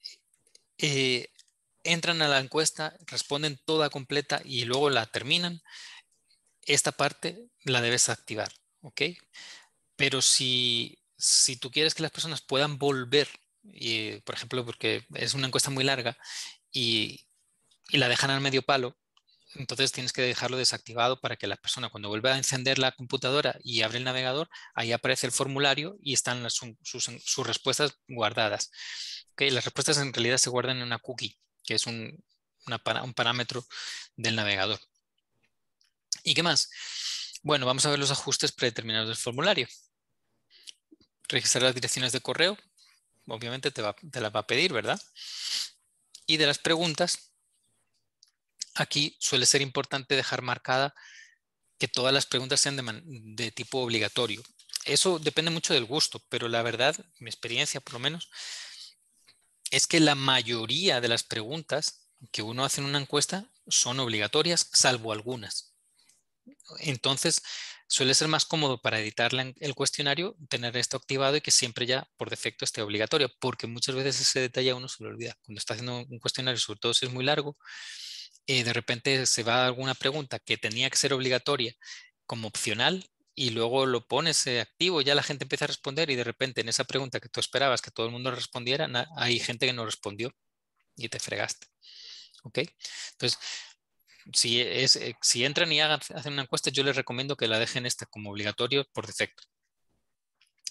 eh, entran a la encuesta, responden toda completa y luego la terminan, esta parte la debes activar, ¿ok? Pero si, si tú quieres que las personas puedan volver, eh, por ejemplo, porque es una encuesta muy larga y, la dejan al medio palo, entonces tienes que dejarlo desactivado para que la persona cuando vuelva a encender la computadora y abre el navegador, ahí aparece el formulario y están sus, respuestas guardadas. Las respuestas en realidad se guardan en una cookie, que es un, un parámetro del navegador. ¿Y qué más? Bueno, vamos a ver los ajustes predeterminados del formulario. Registrar las direcciones de correo, obviamente te, las va a pedir, ¿verdad? Y de las preguntas, aquí suele ser importante dejar marcada que todas las preguntas sean de tipo obligatorio. Eso depende mucho del gusto, pero la verdad, mi experiencia por lo menos, es que la mayoría de las preguntas que uno hace en una encuesta son obligatorias, salvo algunas. Entonces, suele ser más cómodo para editar el cuestionario tener esto activado y que siempre ya por defecto esté obligatorio, porque muchas veces ese detalle uno se lo olvida. Cuando está haciendo un cuestionario, sobre todo si es muy largo, eh, de repente se va a alguna pregunta que tenía que ser obligatoria como opcional y luego lo pones eh, activo, ya la gente empieza a responder y de repente en esa pregunta que tú esperabas que todo el mundo respondiera, hay gente que no respondió y te fregaste. ¿Ok? Entonces, eh, si, entran y hacen una encuesta, yo les recomiendo que la dejen esta como obligatorio por defecto.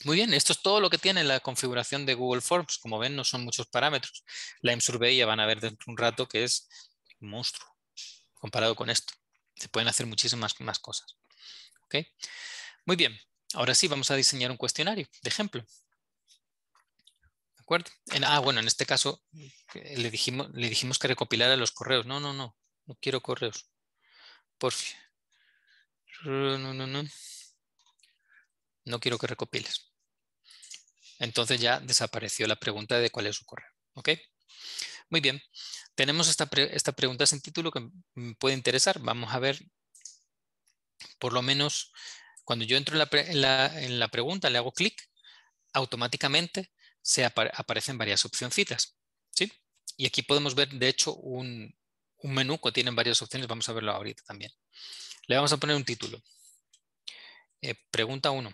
Muy bien, esto es todo lo que tiene la configuración de Google Forms. Como ven, no son muchos parámetros. La Survey ya van a ver dentro de un rato que es un monstruo comparado con esto. Se pueden hacer muchísimas más cosas. Muy bien, ahora sí vamos a diseñar un cuestionario de ejemplo. ¿De acuerdo? En, ah, bueno, en este caso le dijimos, le dijimos que recopilara los correos. No, no, no. No quiero correos. Por fin. No, no, no. No quiero que recopiles. Entonces ya desapareció la pregunta de cuál es su correo. ¿Ok? Muy bien. Tenemos esta, esta pregunta sin título que me puede interesar. Vamos a ver, por lo menos, cuando yo entro en la, pregunta, le hago clic, automáticamente se aparecen varias opcioncitas. ¿sí? Y aquí podemos ver, de hecho, un, un menú pues tiene varias opciones, vamos a verlo ahorita también. Le vamos a poner un título. Eh, pregunta 1.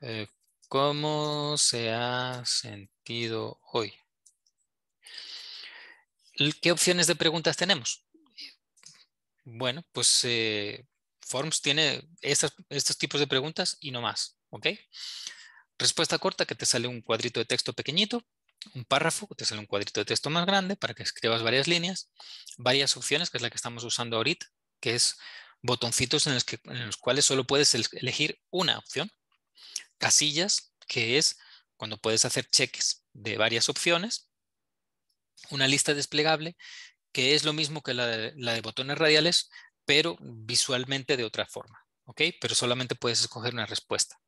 Eh, ¿Cómo se ha sentido hoy? ¿Qué opciones de preguntas tenemos? Bueno, pues eh, Forms tiene estos tipos de preguntas y no más. ¿ok? Respuesta corta que te sale un cuadrito de texto pequeñito un párrafo, te sale un cuadrito de texto más grande para que escribas varias líneas, varias opciones, que es la que estamos usando ahorita, que es botoncitos en los, que, en los cuales solo puedes elegir una opción, casillas, que es cuando puedes hacer cheques de varias opciones, una lista desplegable, que es lo mismo que la de, botones radiales, pero visualmente de otra forma, ¿ok? Pero solamente puedes escoger una respuesta.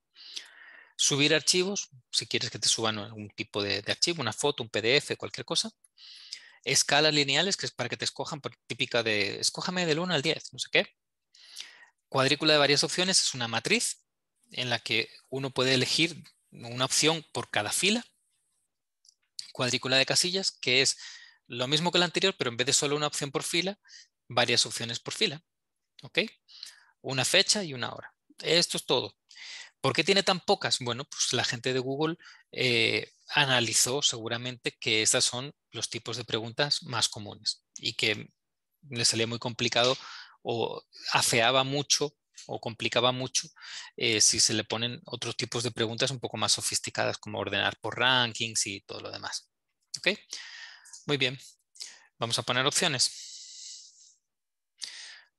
Subir archivos, si quieres que te suban algún tipo de, archivo, una foto, un PDF, cualquier cosa. Escalas lineales, que es para que te escojan, típica de, escójame del 1 al 10, no sé qué. Cuadrícula de varias opciones es una matriz en la que uno puede elegir una opción por cada fila. Cuadrícula de casillas, que es lo mismo que la anterior, pero en vez de solo una opción por fila, varias opciones por fila. ¿Ok? Una fecha y una hora. Esto es todo. ¿Por qué tiene tan pocas? Bueno, pues la gente de Google eh, analizó seguramente que estas son los tipos de preguntas más comunes y que le salía muy complicado o afeaba mucho o complicaba mucho eh, si se le ponen otros tipos de preguntas un poco más sofisticadas como ordenar por rankings y todo lo demás. ¿Ok? Muy bien. Vamos a poner opciones.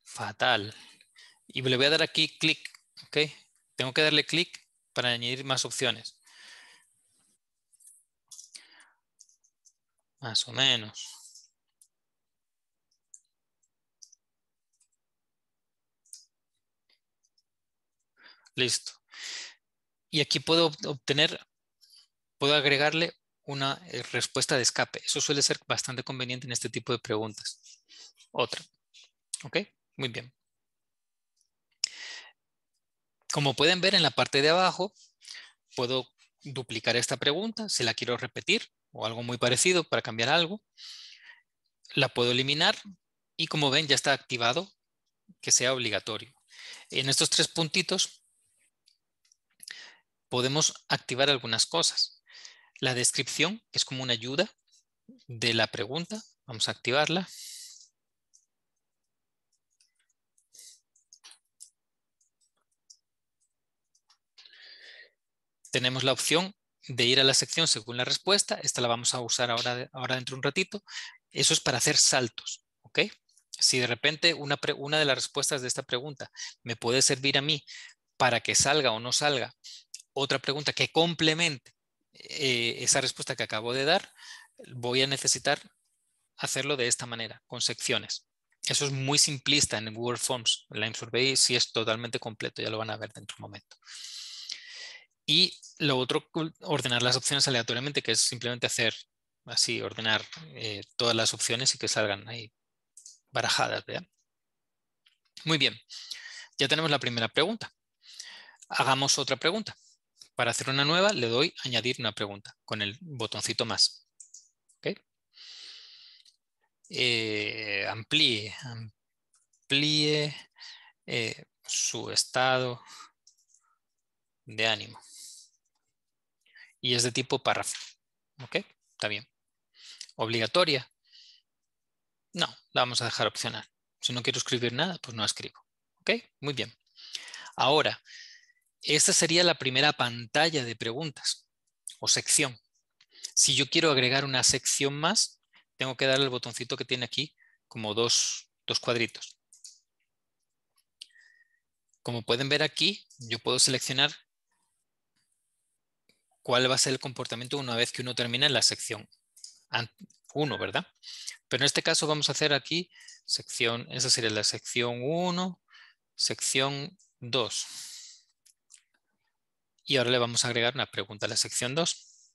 Fatal. Y le voy a dar aquí clic. ¿Ok? Tengo que darle clic para añadir más opciones. Más o menos. Listo. Y aquí puedo obtener, puedo agregarle una eh, respuesta de escape. Eso suele ser bastante conveniente en este tipo de preguntas. Otra. ¿Ok? Muy bien. Como pueden ver en la parte de abajo, puedo duplicar esta pregunta si la quiero repetir o algo muy parecido para cambiar algo. La puedo eliminar y como ven ya está activado que sea obligatorio. En estos tres puntitos podemos activar algunas cosas. La descripción, es como una ayuda de la pregunta, vamos a activarla. tenemos la opción de ir a la sección según la respuesta. Esta la vamos a usar ahora, ahora dentro de un ratito. Eso es para hacer saltos. ¿ok? Si de repente una, una de las respuestas de esta pregunta me puede servir a mí para que salga o no salga otra pregunta que complemente eh, esa respuesta que acabo de dar, voy a necesitar hacerlo de esta manera, con secciones. Eso es muy simplista en Google Forms. line Survey si es totalmente completo, ya lo van a ver dentro de un momento. Y lo otro, ordenar las opciones aleatoriamente, que es simplemente hacer así, ordenar eh, todas las opciones y que salgan ahí barajadas. Muy bien, ya tenemos la primera pregunta. Hagamos otra pregunta. Para hacer una nueva le doy añadir una pregunta con el botoncito más. Eh, amplíe, amplíe eh, su estado de ánimo y es de tipo párrafo. ¿Ok? Está bien. ¿Obligatoria? No, la vamos a dejar opcional. Si no quiero escribir nada, pues no escribo. ¿Ok? Muy bien. Ahora, esta sería la primera pantalla de preguntas o sección. Si yo quiero agregar una sección más, tengo que darle el botoncito que tiene aquí como dos, dos cuadritos. Como pueden ver aquí, yo puedo seleccionar cuál va a ser el comportamiento una vez que uno termina en la sección 1, ¿verdad? Pero en este caso vamos a hacer aquí sección, esa sería la sección 1, sección 2. Y ahora le vamos a agregar una pregunta a la sección 2.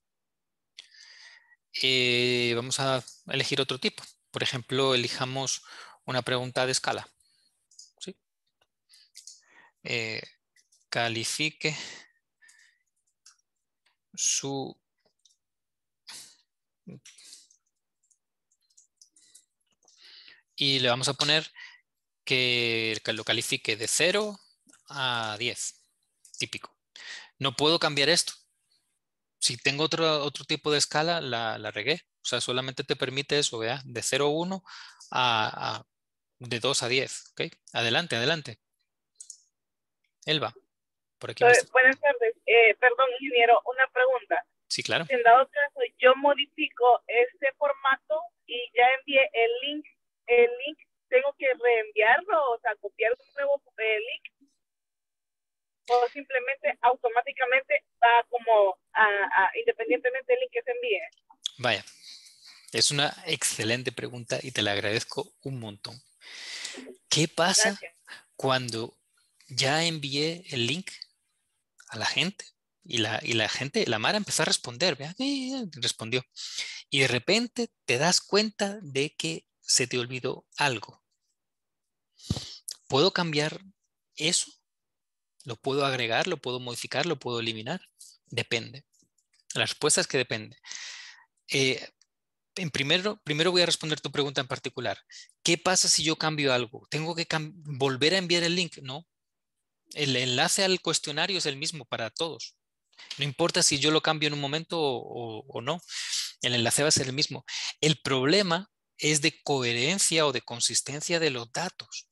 Eh, vamos a elegir otro tipo. Por ejemplo, elijamos una pregunta de escala. ¿Sí? Eh, califique su y le vamos a poner que lo califique de 0 a 10, típico. No puedo cambiar esto. Si tengo otro, otro tipo de escala, la, la regué. O sea, solamente te permite eso, ¿verdad? De 0 a 1 a, de 2 a 10. Adelante, adelante. Elba, por aquí. Buenas tardes. Eh, perdón, ingeniero, una pregunta. Sí, claro. En dado caso, yo modifico este formato y ya envié el link. El link, ¿tengo que reenviarlo? O sea, copiar un nuevo eh, link. O simplemente automáticamente va como independientemente del link que se envíe. Vaya, es una excelente pregunta y te la agradezco un montón. ¿Qué pasa cuando ya envié el link la gente. Y la, y la gente, la Mara empezó a responder, respondió. Y de repente te das cuenta de que se te olvidó algo. ¿Puedo cambiar eso? ¿Lo puedo agregar? ¿Lo puedo modificar? ¿Lo puedo eliminar? Depende. La respuesta es que depende. Eh, en primero, primero voy a responder tu pregunta en particular. ¿Qué pasa si yo cambio algo? ¿Tengo que volver a enviar el link? No, el enlace al cuestionario es el mismo para todos. No importa si yo lo cambio en un momento o, no, el enlace va a ser el mismo. El problema es de coherencia o de consistencia de los datos.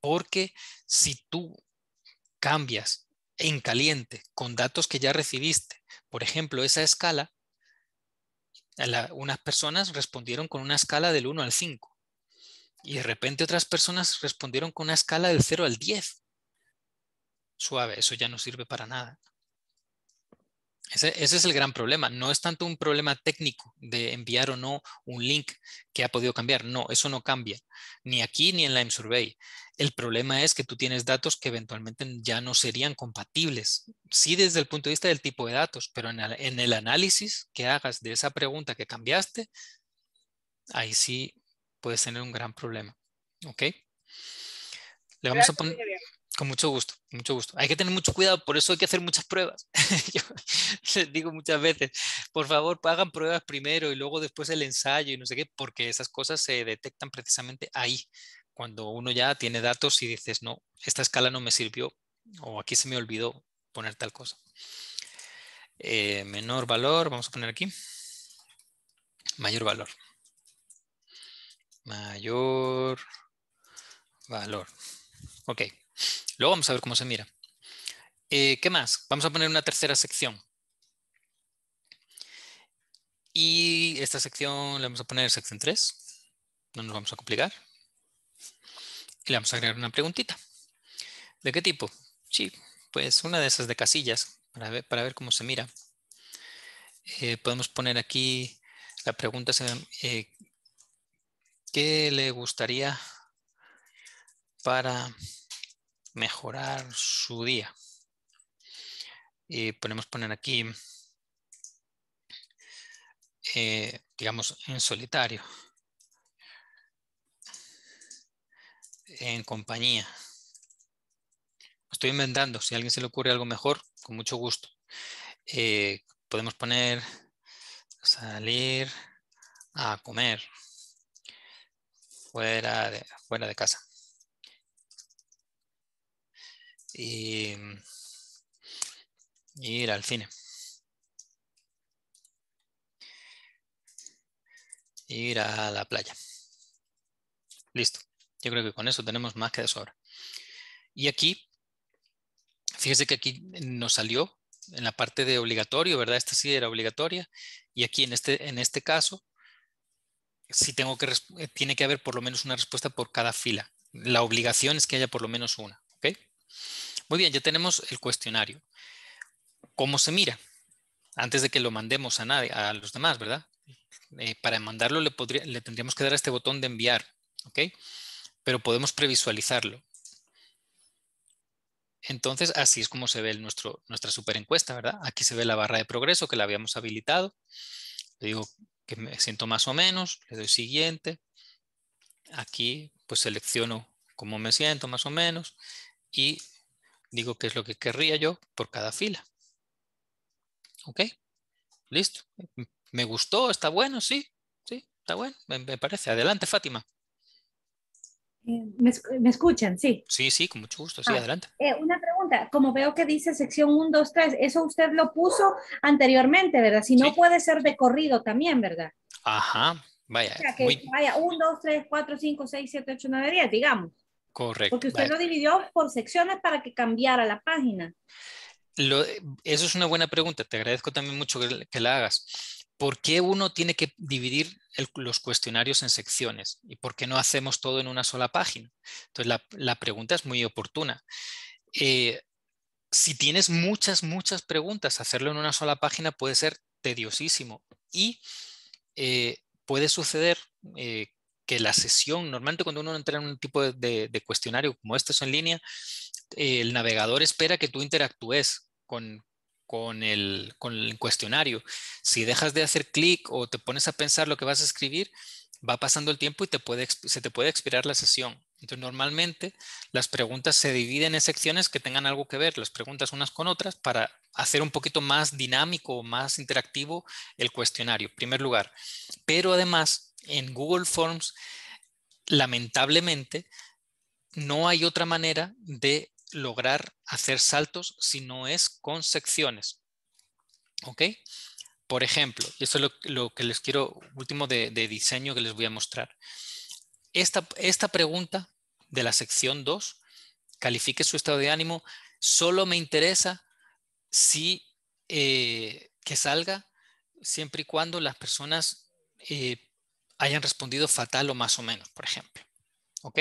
Porque si tú cambias en caliente con datos que ya recibiste, por ejemplo, esa escala, unas personas respondieron con una escala del 1 al 5 y de repente otras personas respondieron con una escala del 0 al 10 suave, eso ya no sirve para nada. Ese, es el gran problema. No es tanto un problema técnico de enviar o no un link que ha podido cambiar. No, eso no cambia, ni aquí ni en Lime Survey. El problema es que tú tienes datos que eventualmente ya no serían compatibles. Sí desde el punto de vista del tipo de datos, pero en el, en el análisis que hagas de esa pregunta que cambiaste, ahí sí puedes tener un gran problema. ¿Ok? Le vamos a poner... Con mucho gusto, mucho gusto. Hay que tener mucho cuidado, por eso hay que hacer muchas pruebas. [LAUGHS] Yo les digo muchas veces, por favor, hagan pruebas primero y luego después el ensayo y no sé qué, porque esas cosas se detectan precisamente ahí, cuando uno ya tiene datos y dices, no, esta escala no me sirvió o aquí se me olvidó poner tal cosa. Eh, menor valor, vamos a poner aquí. Mayor valor. Mayor valor. Ok, Luego vamos a ver cómo se mira. Eh, ¿Qué más? Vamos a poner una tercera sección. Y esta sección le vamos a poner sección 3. No nos vamos a complicar. Y le vamos a agregar una preguntita. ¿De qué tipo? Sí, pues una de esas de casillas para ver, para ver cómo se mira. Eh, podemos poner aquí la pregunta, eh, ¿qué le gustaría para mejorar su día. Y podemos poner aquí, eh, digamos, en solitario, en compañía. Estoy inventando, si a alguien se le ocurre algo mejor, con mucho gusto. Eh, podemos poner salir a comer fuera fuera de casa. y, ir al cine. Ir a la playa. Listo. Yo creo que con eso tenemos más que de sobra. Y aquí, fíjese que aquí nos salió en la parte de obligatorio, ¿verdad? Esta sí era obligatoria. Y aquí en este, en este caso, si tengo que, eh, tiene que haber por lo menos una respuesta por cada fila. La obligación es que haya por lo menos una. Muy bien, ya tenemos el cuestionario. ¿Cómo se mira? Antes de que lo mandemos a, nadie, a los demás, ¿verdad? Eh, para mandarlo le, tendríamos que dar a este botón de enviar, ¿ok? Pero podemos previsualizarlo. Entonces, así es como se ve nuestra super encuesta, ¿verdad? Aquí se ve la barra de progreso que la habíamos habilitado. Le digo que me siento más o menos, le doy siguiente. Aquí, pues selecciono cómo me siento más o menos y digo qué es lo que querría yo por cada fila. ¿Ok? Listo. ¿Me gustó? ¿Está bueno? Sí, sí, está bueno. Me, me parece. Adelante, Fátima. Eh, ¿Me, ¿Me, escuchan? Sí. Sí, sí, con mucho gusto. Sí, ah, adelante. Eh, una pregunta. Como veo que dice sección 1, 2, 3, eso usted lo puso anteriormente, ¿verdad? Si no, puede ser de corrido también, ¿verdad? Ajá. Vaya. O sea, que muy... vaya 1, 2, 3, 4, 5, 6, 7, 8, 9, 10, digamos. Correcto. Porque usted lo dividió por secciones para que cambiara la página. eso es una buena pregunta. Te agradezco también mucho que, la hagas. ¿Por qué uno tiene que dividir los cuestionarios en secciones? ¿Y por qué no hacemos todo en una sola página? Entonces, la, pregunta es muy oportuna. Eh, si tienes muchas, muchas preguntas, hacerlo en una sola página puede ser tediosísimo y eh, puede suceder eh, que la sesión, normalmente cuando uno entra en un tipo de, cuestionario como este en línea, el navegador espera que tú interactúes con, el, cuestionario. Si dejas de hacer clic o te pones a pensar lo que vas a escribir, va pasando el tiempo y te puede, se te puede expirar la sesión. Entonces, normalmente las preguntas se dividen en secciones que tengan algo que ver, las preguntas unas con otras, para hacer un poquito más dinámico, O más interactivo el cuestionario, en primer lugar. Pero además, en Google Forms, lamentablemente, no hay otra manera de lograr hacer saltos si no es con secciones. ¿Ok? Por ejemplo, y eso es lo, que les quiero, último de, diseño que les voy a mostrar. Esta, esta pregunta de la sección 2, califique su estado de ánimo, solo me interesa si eh, que salga siempre y cuando las personas eh, hayan respondido fatal o más o menos, por ejemplo. ¿Ok?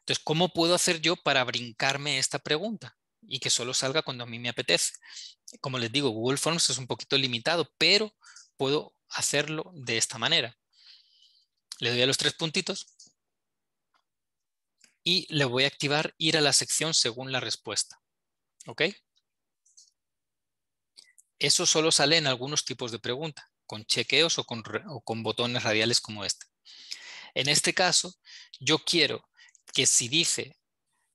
Entonces, ¿cómo puedo hacer yo para brincarme esta pregunta? Y que solo salga cuando a mí me apetece. Como les digo, Google Forms es un poquito limitado, pero puedo hacerlo de esta manera. Le doy a los tres puntitos y le voy a activar ir a la sección según la respuesta. ¿Ok? Eso solo sale en algunos tipos de preguntas con chequeos o con, botones radiales como este. En este caso, yo quiero que si dice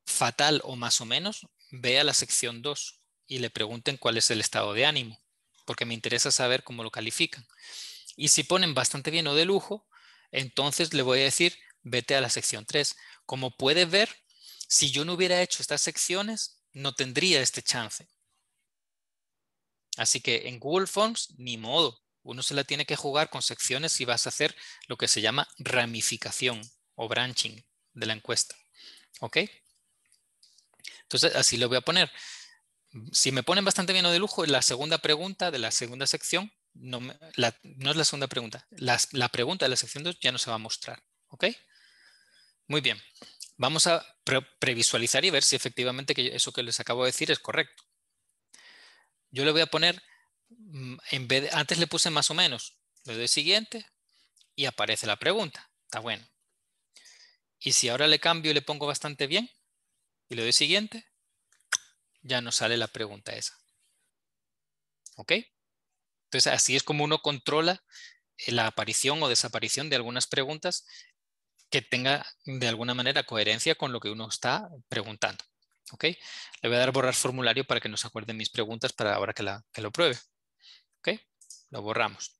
fatal o más o menos, vea la sección 2 y le pregunten cuál es el estado de ánimo, porque me interesa saber cómo lo califican. Y si ponen bastante bien o de lujo, entonces le voy a decir, vete a la sección 3. Como puedes ver, si yo no hubiera hecho estas secciones, no tendría este chance. Así que en Google Forms, ni modo. Uno se la tiene que jugar con secciones y vas a hacer lo que se llama ramificación o branching de la encuesta. ¿Ok? Entonces, así lo voy a poner. Si me ponen bastante bien o de lujo, la segunda pregunta de la segunda sección, no, es la segunda pregunta, la, pregunta de la sección 2 ya no se va a mostrar. ¿Ok? Muy bien. Vamos a previsualizar y ver si efectivamente eso que les acabo de decir es correcto. Yo le voy a poner Mm, en vez antes le puse más o menos, le doy siguiente y aparece la pregunta. Está bueno. Y si ahora le cambio y le pongo bastante bien y le doy siguiente, ya no sale la pregunta esa. ¿Ok? Entonces así es como uno controla eh, la aparición o desaparición de algunas preguntas que tenga de alguna manera coherencia con lo que uno está preguntando. ¿Ok? Le voy a dar borrar formulario para que nos acuerden mis preguntas para ahora que, la, que lo pruebe. ¿Ok? Lo borramos.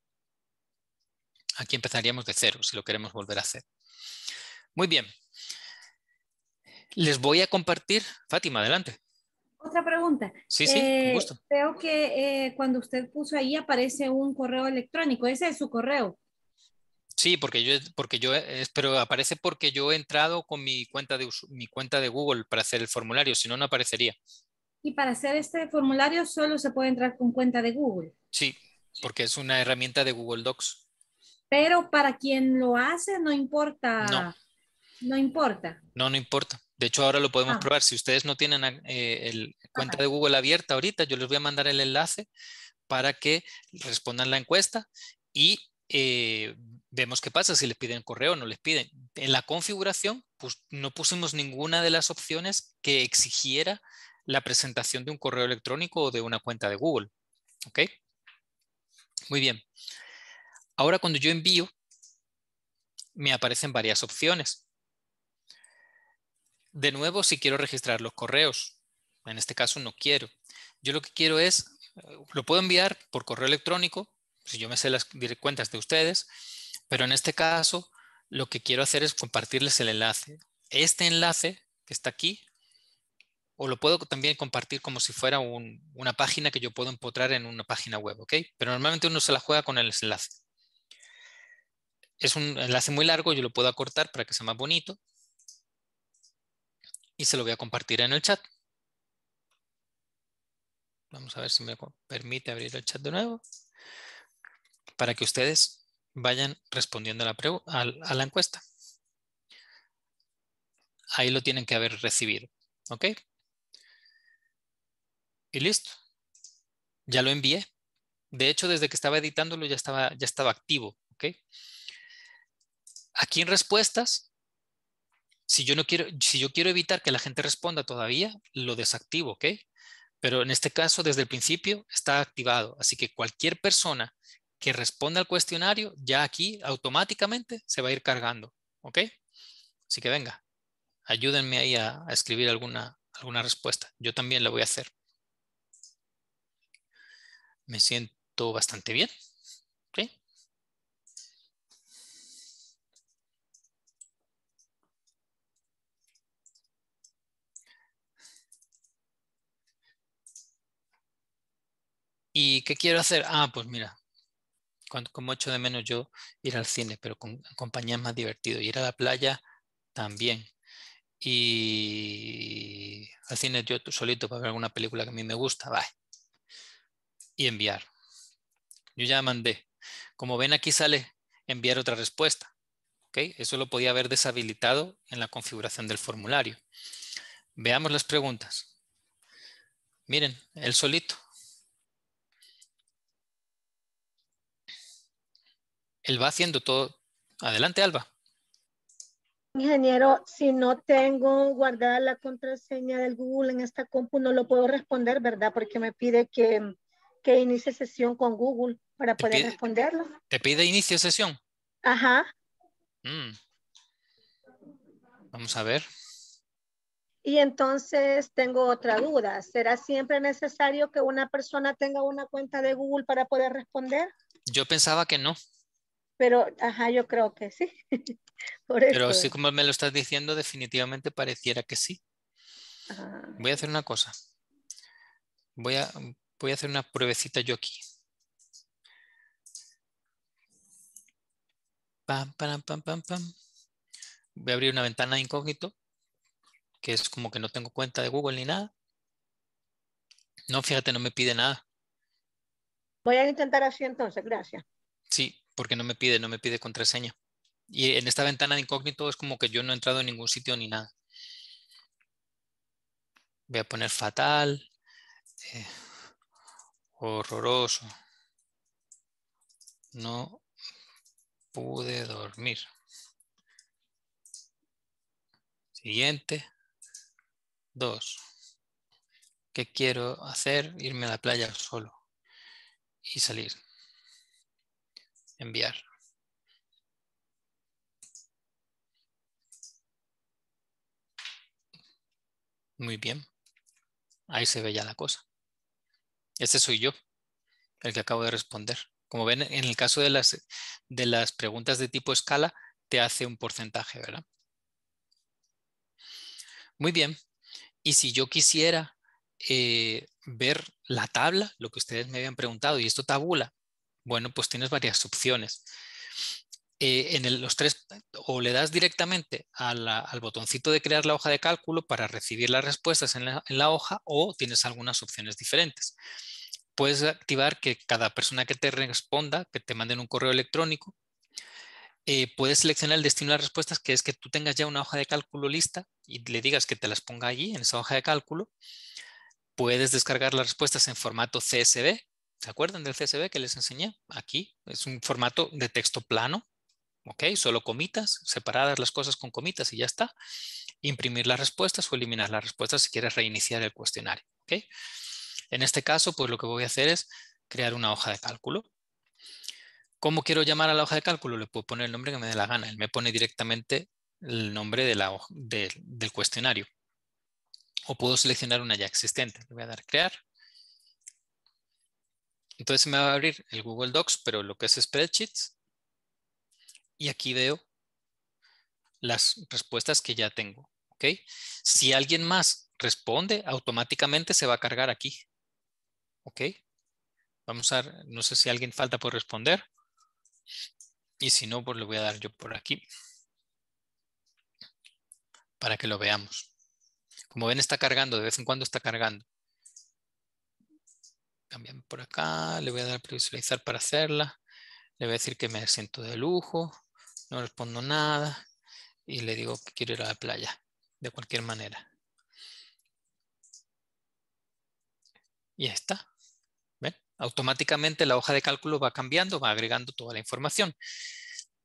Aquí empezaríamos de cero si lo queremos volver a hacer. Muy bien. Les voy a compartir. Fátima, adelante. Otra pregunta. Sí, sí, eh, gusto. Veo que eh, cuando usted puso ahí aparece un correo electrónico. Ese es su correo. Sí, porque yo, porque yo, pero aparece porque yo he entrado con mi cuenta de mi cuenta de Google para hacer el formulario, si no, no aparecería. Y para hacer este formulario solo se puede entrar con cuenta de Google. Sí, porque es una herramienta de Google Docs. Pero para quien lo hace, no importa. No. No importa. No, no importa. De hecho, ahora lo podemos ah. probar. Si ustedes no tienen ah, eh, el cuenta de Google abierta ahorita, yo les voy a mandar el enlace para que respondan la encuesta y eh, vemos qué pasa, si les piden correo o no les piden. En la configuración pues, no pusimos ninguna de las opciones que exigiera la presentación de un correo electrónico o de una cuenta de Google. ¿Ok? Muy bien. Ahora cuando yo envío, me aparecen varias opciones. De nuevo, si quiero registrar los correos, en este caso no quiero. Yo lo que quiero es, lo puedo enviar por correo electrónico, si yo me sé las cuentas de ustedes, pero en este caso lo que quiero hacer es compartirles el enlace. Este enlace que está aquí o lo puedo también compartir como si fuera una página que yo puedo empotrar en una página web, ¿ok? Pero normalmente uno se la juega con el enlace. Es un enlace muy largo, yo lo puedo acortar para que sea más bonito. Y se lo voy a compartir en el chat. Vamos a ver si me permite abrir el chat de nuevo. Para que ustedes vayan respondiendo a la, a la encuesta. Ahí lo tienen que haber recibido. ¿Ok? Y listo. Ya lo envié. De hecho, desde que estaba editándolo ya estaba, ya estaba activo. Aquí en respuestas, si yo, no quiero, si yo quiero evitar que la gente responda todavía, lo desactivo. ¿ok? Pero en este caso, desde el principio, está activado. Así que cualquier persona que responda al cuestionario, ya aquí automáticamente se va a ir cargando. Así que venga, ayúdenme ahí a, escribir alguna, alguna respuesta. Yo también la voy a hacer me siento bastante bien. ¿Y qué quiero hacer? Ah, pues mira, como echo de menos yo ir al cine, pero con compañía más divertido. Ir a la playa también. Y al cine yo solito para ver alguna película que a mí me gusta, Bye y enviar. Yo ya mandé. Como ven aquí sale enviar otra respuesta. ¿Okay? Eso lo podía haber deshabilitado en la configuración del formulario. Veamos las preguntas. Miren, él solito. Él va haciendo todo. Adelante, Alba. Ingeniero, si no tengo guardada la contraseña del Google en esta compu, no lo puedo responder, ¿verdad? Porque me pide que que inicie sesión con Google para poder responderlo. ¿Te pide inicio sesión? Ajá. Mm. Vamos a ver. Y entonces tengo otra duda. ¿Será siempre necesario que una persona tenga una cuenta de Google para poder responder? Yo pensaba que no. Pero, ajá, yo creo que sí. [LAUGHS] Pero así como me lo estás diciendo, definitivamente pareciera que sí. Ah. Voy a hacer una cosa. Voy a, Voy a hacer una pruebecita yo aquí. Pam, pam, pam, pam, pam. Voy a abrir una ventana de incógnito, que es como que no tengo cuenta de Google ni nada. No, fíjate, no me pide nada. Voy a intentar así entonces, gracias. Sí, porque no me pide, no me pide contraseña. Y en esta ventana de incógnito es como que yo no he entrado en ningún sitio ni nada. Voy a poner fatal. Eh, horroroso. No pude dormir. Siguiente. Dos. ¿Qué quiero hacer? Irme a la playa solo y salir. Enviar. Muy bien. Ahí se ve ya la cosa. Este soy yo, el que acabo de responder. Como ven, en el caso de las, de las preguntas de tipo escala, te hace un porcentaje, ¿verdad? Muy bien. Y si yo quisiera eh, ver la tabla, lo que ustedes me habían preguntado, y esto tabula, bueno, pues tienes varias opciones. Eh, en los tres, o le das directamente al botoncito de crear la hoja de cálculo para recibir las respuestas en la, hoja o tienes algunas opciones diferentes. Puedes activar que cada persona que te responda, que te manden un correo electrónico, eh, puedes seleccionar el destino de las respuestas, que es que tú tengas ya una hoja de cálculo lista y le digas que te las ponga allí, en esa hoja de cálculo. Puedes descargar las respuestas en formato CSV, ¿Se acuerdan del CSV que les enseñé? Aquí es un formato de texto plano ¿ok? Solo comitas, separadas las cosas con comitas y ya está. Imprimir las respuestas o eliminar las respuestas si quieres reiniciar el cuestionario, ¿ok? En este caso, pues lo que voy a hacer es crear una hoja de cálculo. ¿Cómo quiero llamar a la hoja de cálculo? Le puedo poner el nombre que me dé la gana. Él me pone directamente el nombre de la del cuestionario. O puedo seleccionar una ya existente. Le voy a dar crear. Entonces me va a abrir el Google Docs, pero lo que es Spreadsheets y aquí veo las respuestas que ya tengo. Si alguien más responde, automáticamente se va a cargar aquí. Vamos a, no sé si alguien falta por responder. Y si no, pues le voy a dar yo por aquí. Para que lo veamos. Como ven, está cargando, de vez en cuando está cargando. Cambian por acá, le voy a dar a previsualizar para hacerla. Le voy a decir que me siento de lujo no respondo nada y le digo que quiero ir a la playa, de cualquier manera. Y ya está. Automáticamente la hoja de cálculo va cambiando, va agregando toda la información.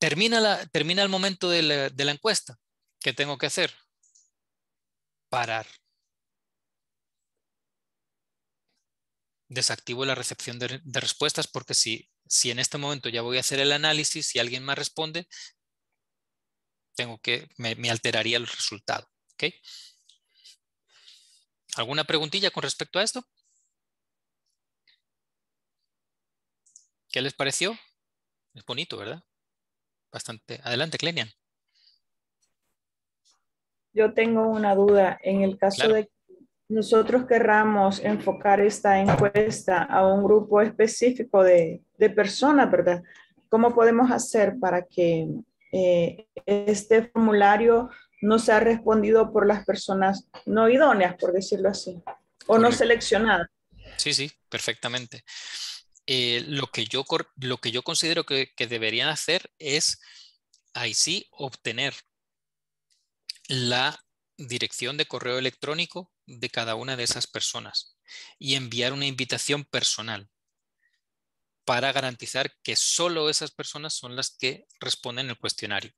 Termina, la, termina el momento de la, de la encuesta. ¿Qué tengo que hacer? Parar. desactivo la recepción de, respuestas porque si, si en este momento ya voy a hacer el análisis y alguien más responde, tengo que, me, alteraría el resultado. ¿Alguna preguntilla con respecto a esto? ¿Qué les pareció? Es bonito, ¿verdad? Bastante. Adelante, Clenian. Yo tengo una duda. En el caso de de nosotros querramos enfocar esta encuesta a un grupo específico de, personas, ¿verdad? ¿Cómo podemos hacer para que eh, este formulario no sea respondido por las personas no idóneas, por decirlo así, o no seleccionadas? Sí, sí, perfectamente. Eh, lo, que yo, lo que yo considero que, que deberían hacer es ahí sí obtener la dirección de correo electrónico de cada una de esas personas y enviar una invitación personal para garantizar que solo esas personas son las que responden el cuestionario.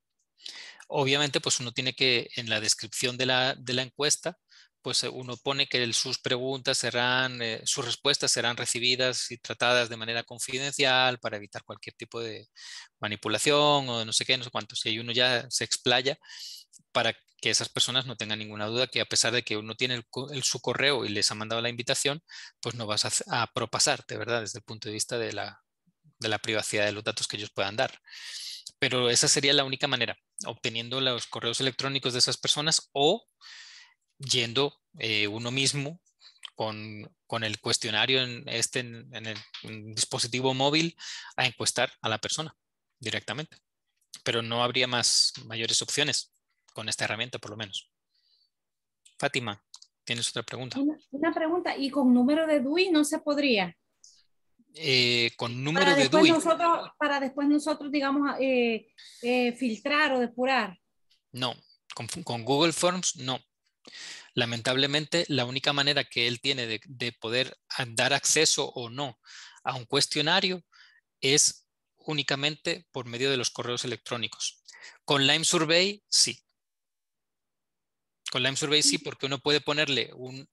Obviamente, pues uno tiene que, en la descripción de la, de la encuesta, pues uno pone que sus preguntas serán, eh, sus respuestas serán recibidas y tratadas de manera confidencial para evitar cualquier tipo de manipulación o no sé qué, no sé cuánto. Si uno ya se explaya para que esas personas no tengan ninguna duda que a pesar de que uno tiene el, su correo y les ha mandado la invitación, pues no vas a, propasarte, ¿verdad? Desde el punto de vista de la, de la, privacidad de los datos que ellos puedan dar. Pero esa sería la única manera, obteniendo los correos electrónicos de esas personas o yendo eh, uno mismo con, con, el cuestionario en, este, en, el dispositivo móvil a encuestar a la persona directamente. Pero no habría más mayores opciones con esta herramienta por lo menos. Fátima, ¿tienes otra pregunta? Una, pregunta, ¿y con número de DUI no se podría? Eh, con número de DUI. para después nosotros, digamos, eh, eh, filtrar o depurar. No, con, Google Forms no. Lamentablemente, la única manera que él tiene de, de poder dar acceso o no a un cuestionario es únicamente por medio de los correos electrónicos. Con Lime Survey, sí. Con Lime Survey sí, porque uno puede ponerle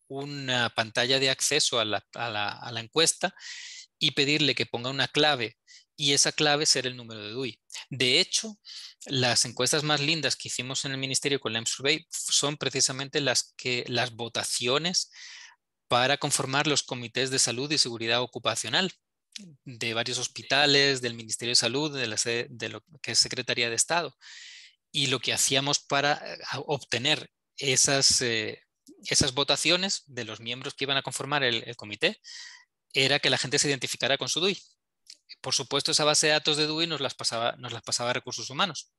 una pantalla de acceso a la, encuesta y pedirle que ponga una clave y esa clave será el número de DUI. De hecho, las encuestas más lindas que hicimos en el ministerio con Lime Survey son precisamente las que las votaciones para conformar los comités de salud y seguridad ocupacional de varios hospitales, del Ministerio de Salud, de, la, de lo que es Secretaría de Estado. Y lo que hacíamos para eh, obtener eh, esas, votaciones de los miembros que iban a conformar el, comité era que la gente se identificara con su DUI. Por supuesto, esa base de datos de DUI nos las pasaba, nos las pasaba a recursos humanos.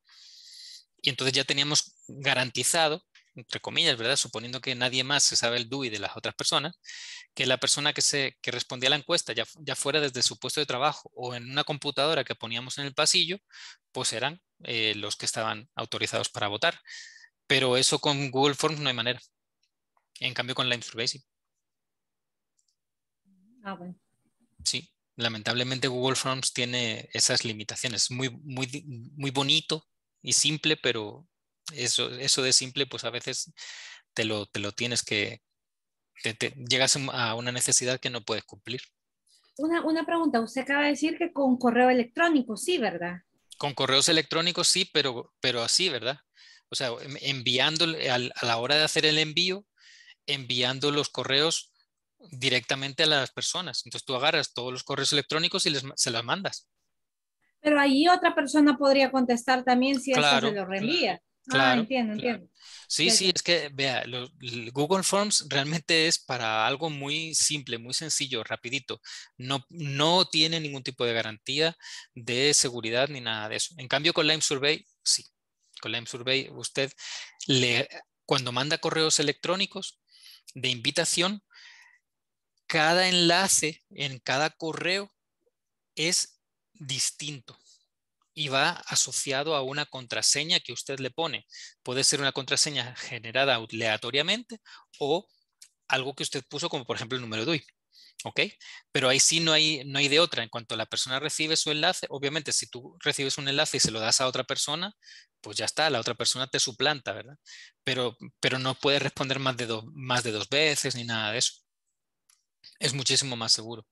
Y entonces ya teníamos garantizado, entre comillas, ¿verdad? Suponiendo que nadie más se sabe el DUI de las otras personas, que la persona que, se, respondía a la encuesta, ya, fuera desde su puesto de trabajo o en una computadora que poníamos en el pasillo, pues eran eh, los que estaban autorizados para votar. Pero eso con Google Forms no hay manera. En cambio con la Ah, bueno. Sí, lamentablemente Google Forms tiene esas limitaciones. Muy, muy, muy bonito y simple, pero eso, eso de simple, pues a veces te lo, te lo tienes que. Te, llegas a una necesidad que no puedes cumplir. Una, una pregunta, usted acaba de decir que con correo electrónico, sí, ¿verdad? Con correos electrónicos sí, pero, pero así, ¿verdad? o sea, em, a la hora de hacer el envío, enviando los correos directamente a las personas. Entonces tú agarras todos los correos electrónicos y les, se los mandas. Pero ahí otra persona podría contestar también si eso se lo reenvía. Ah, claro, ah, entiendo, entiendo. Sí, sí, es que vea, Google Forms realmente es para algo muy simple, muy sencillo, rapidito. No, no tiene ningún tipo de garantía de seguridad ni nada de eso. En cambio, con Lime Survey, sí. Con m Survey, usted le, cuando manda correos electrónicos de invitación, cada enlace en cada correo es distinto y va asociado a una contraseña que usted le pone. Puede ser una contraseña generada aleatoriamente o algo que usted puso como por ejemplo el número de hoy. ¿Ok? Pero ahí sí no hay, no hay de otra. En cuanto la persona recibe su enlace, obviamente si tú recibes un enlace y se lo das a otra persona, pues ya está, la otra persona te suplanta, ¿verdad? Pero, pero no puedes responder más de, más de dos veces ni nada de eso. Es muchísimo más seguro.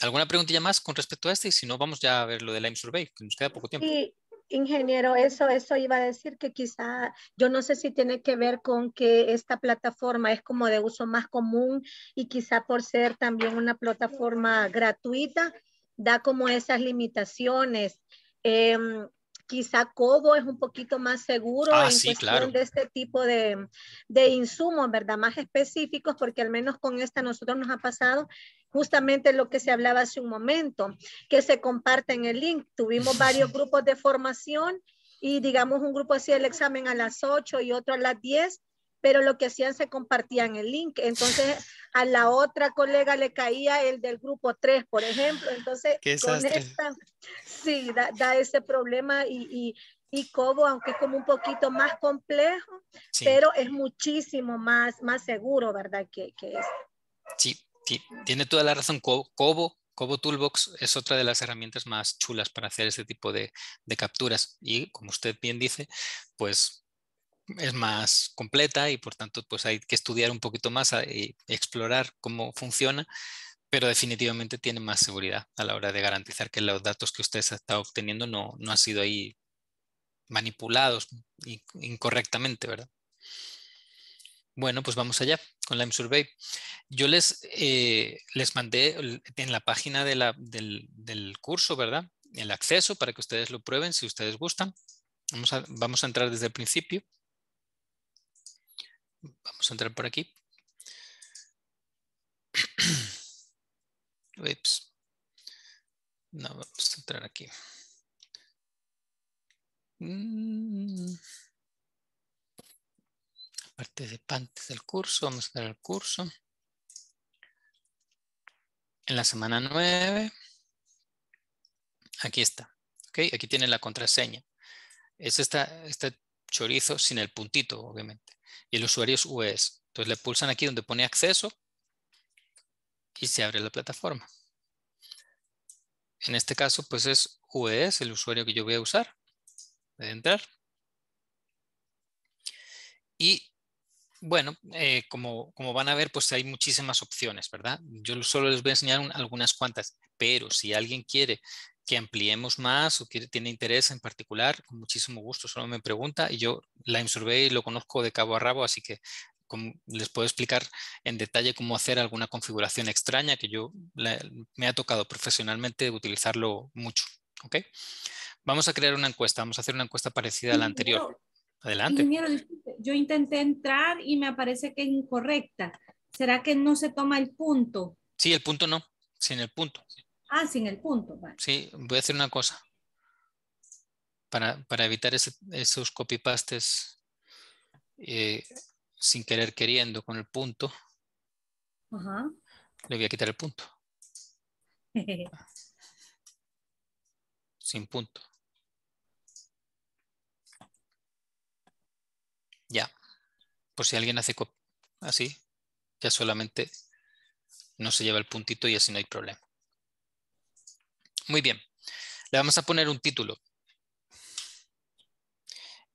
¿Alguna preguntilla más con respecto a este? Y si no, vamos ya a ver lo de Lime Survey, que nos queda poco tiempo. Sí, ingeniero, eso, eso iba a decir que quizá, yo no sé si tiene que ver con que esta plataforma es como de uso más común y quizá por ser también una plataforma gratuita, da como esas limitaciones. Em, quizá Cobo es un poquito más seguro ah, en cuestión de este tipo de, de, insumos, ¿verdad? Más específicos, porque al menos con esta nosotros nos ha pasado justamente lo que se hablaba hace un momento, que se comparte en el link. Tuvimos [LAUGHS] varios grupos de formación y digamos un grupo hacía el examen a las 8 y otro a las 10 pero lo que hacían se compartían el link. Entonces a la otra colega le caía el del grupo 3, por ejemplo. Entonces, con esta, sí, da, ese problema y, y, y Cobo, aunque es como un poquito más complejo, pero es muchísimo más, más seguro, ¿verdad? Que, que este. Sí, tiene toda la razón. Cobo, Cobo Toolbox es otra de las herramientas más chulas para hacer ese tipo de, de capturas. Y como usted bien dice, pues es más completa y por tanto pues hay que estudiar un poquito más y explorar cómo funciona, pero definitivamente tiene más seguridad a la hora de garantizar que los datos que usted está obteniendo no, han sido ahí manipulados incorrectamente, ¿verdad? Bueno, pues vamos allá con Lime Survey. Yo les, eh, les mandé en la página del, curso, ¿verdad? El acceso para que ustedes lo prueben si ustedes gustan. Vamos vamos a entrar desde el principio. Vamos a entrar por aquí. [CLEARS THROAT] Ups. No, vamos a entrar aquí. de mm. Participantes del curso, vamos a entrar al curso. En la semana 9. Aquí está. Okay, aquí tiene la contraseña. Es esta, este chorizo sin el puntito, obviamente y el usuario es UES, Entonces le pulsan aquí donde pone acceso y se abre la plataforma. En este caso, pues es UES el usuario que yo voy a usar. Voy a entrar. Y bueno, eh, como, van a ver, pues hay muchísimas opciones, ¿verdad? Yo solo les voy a enseñar algunas cuantas, pero si alguien quiere que ampliemos más o que tiene interés en particular, con muchísimo gusto, solo me pregunta y yo Lime Survey lo conozco de cabo a rabo, así que les puedo explicar en detalle cómo hacer alguna configuración extraña que yo me ha tocado profesionalmente utilizarlo mucho. Vamos a crear una encuesta, vamos a hacer una encuesta parecida a la anterior. Adelante. yo intenté entrar y me aparece que es incorrecta. ¿Será que no se toma el punto? Sí, el punto no, sin el punto. Ah, sin el punto. Sí, voy a hacer una cosa. Para, evitar esos copy-pastes eh, sin querer queriendo con el punto, Ajá. le voy a quitar el punto. [LAUGHS] sin punto. Ya. Por si alguien hace así, ya solamente no se lleva el puntito y así no hay problema. Muy bien. Le vamos a poner un título.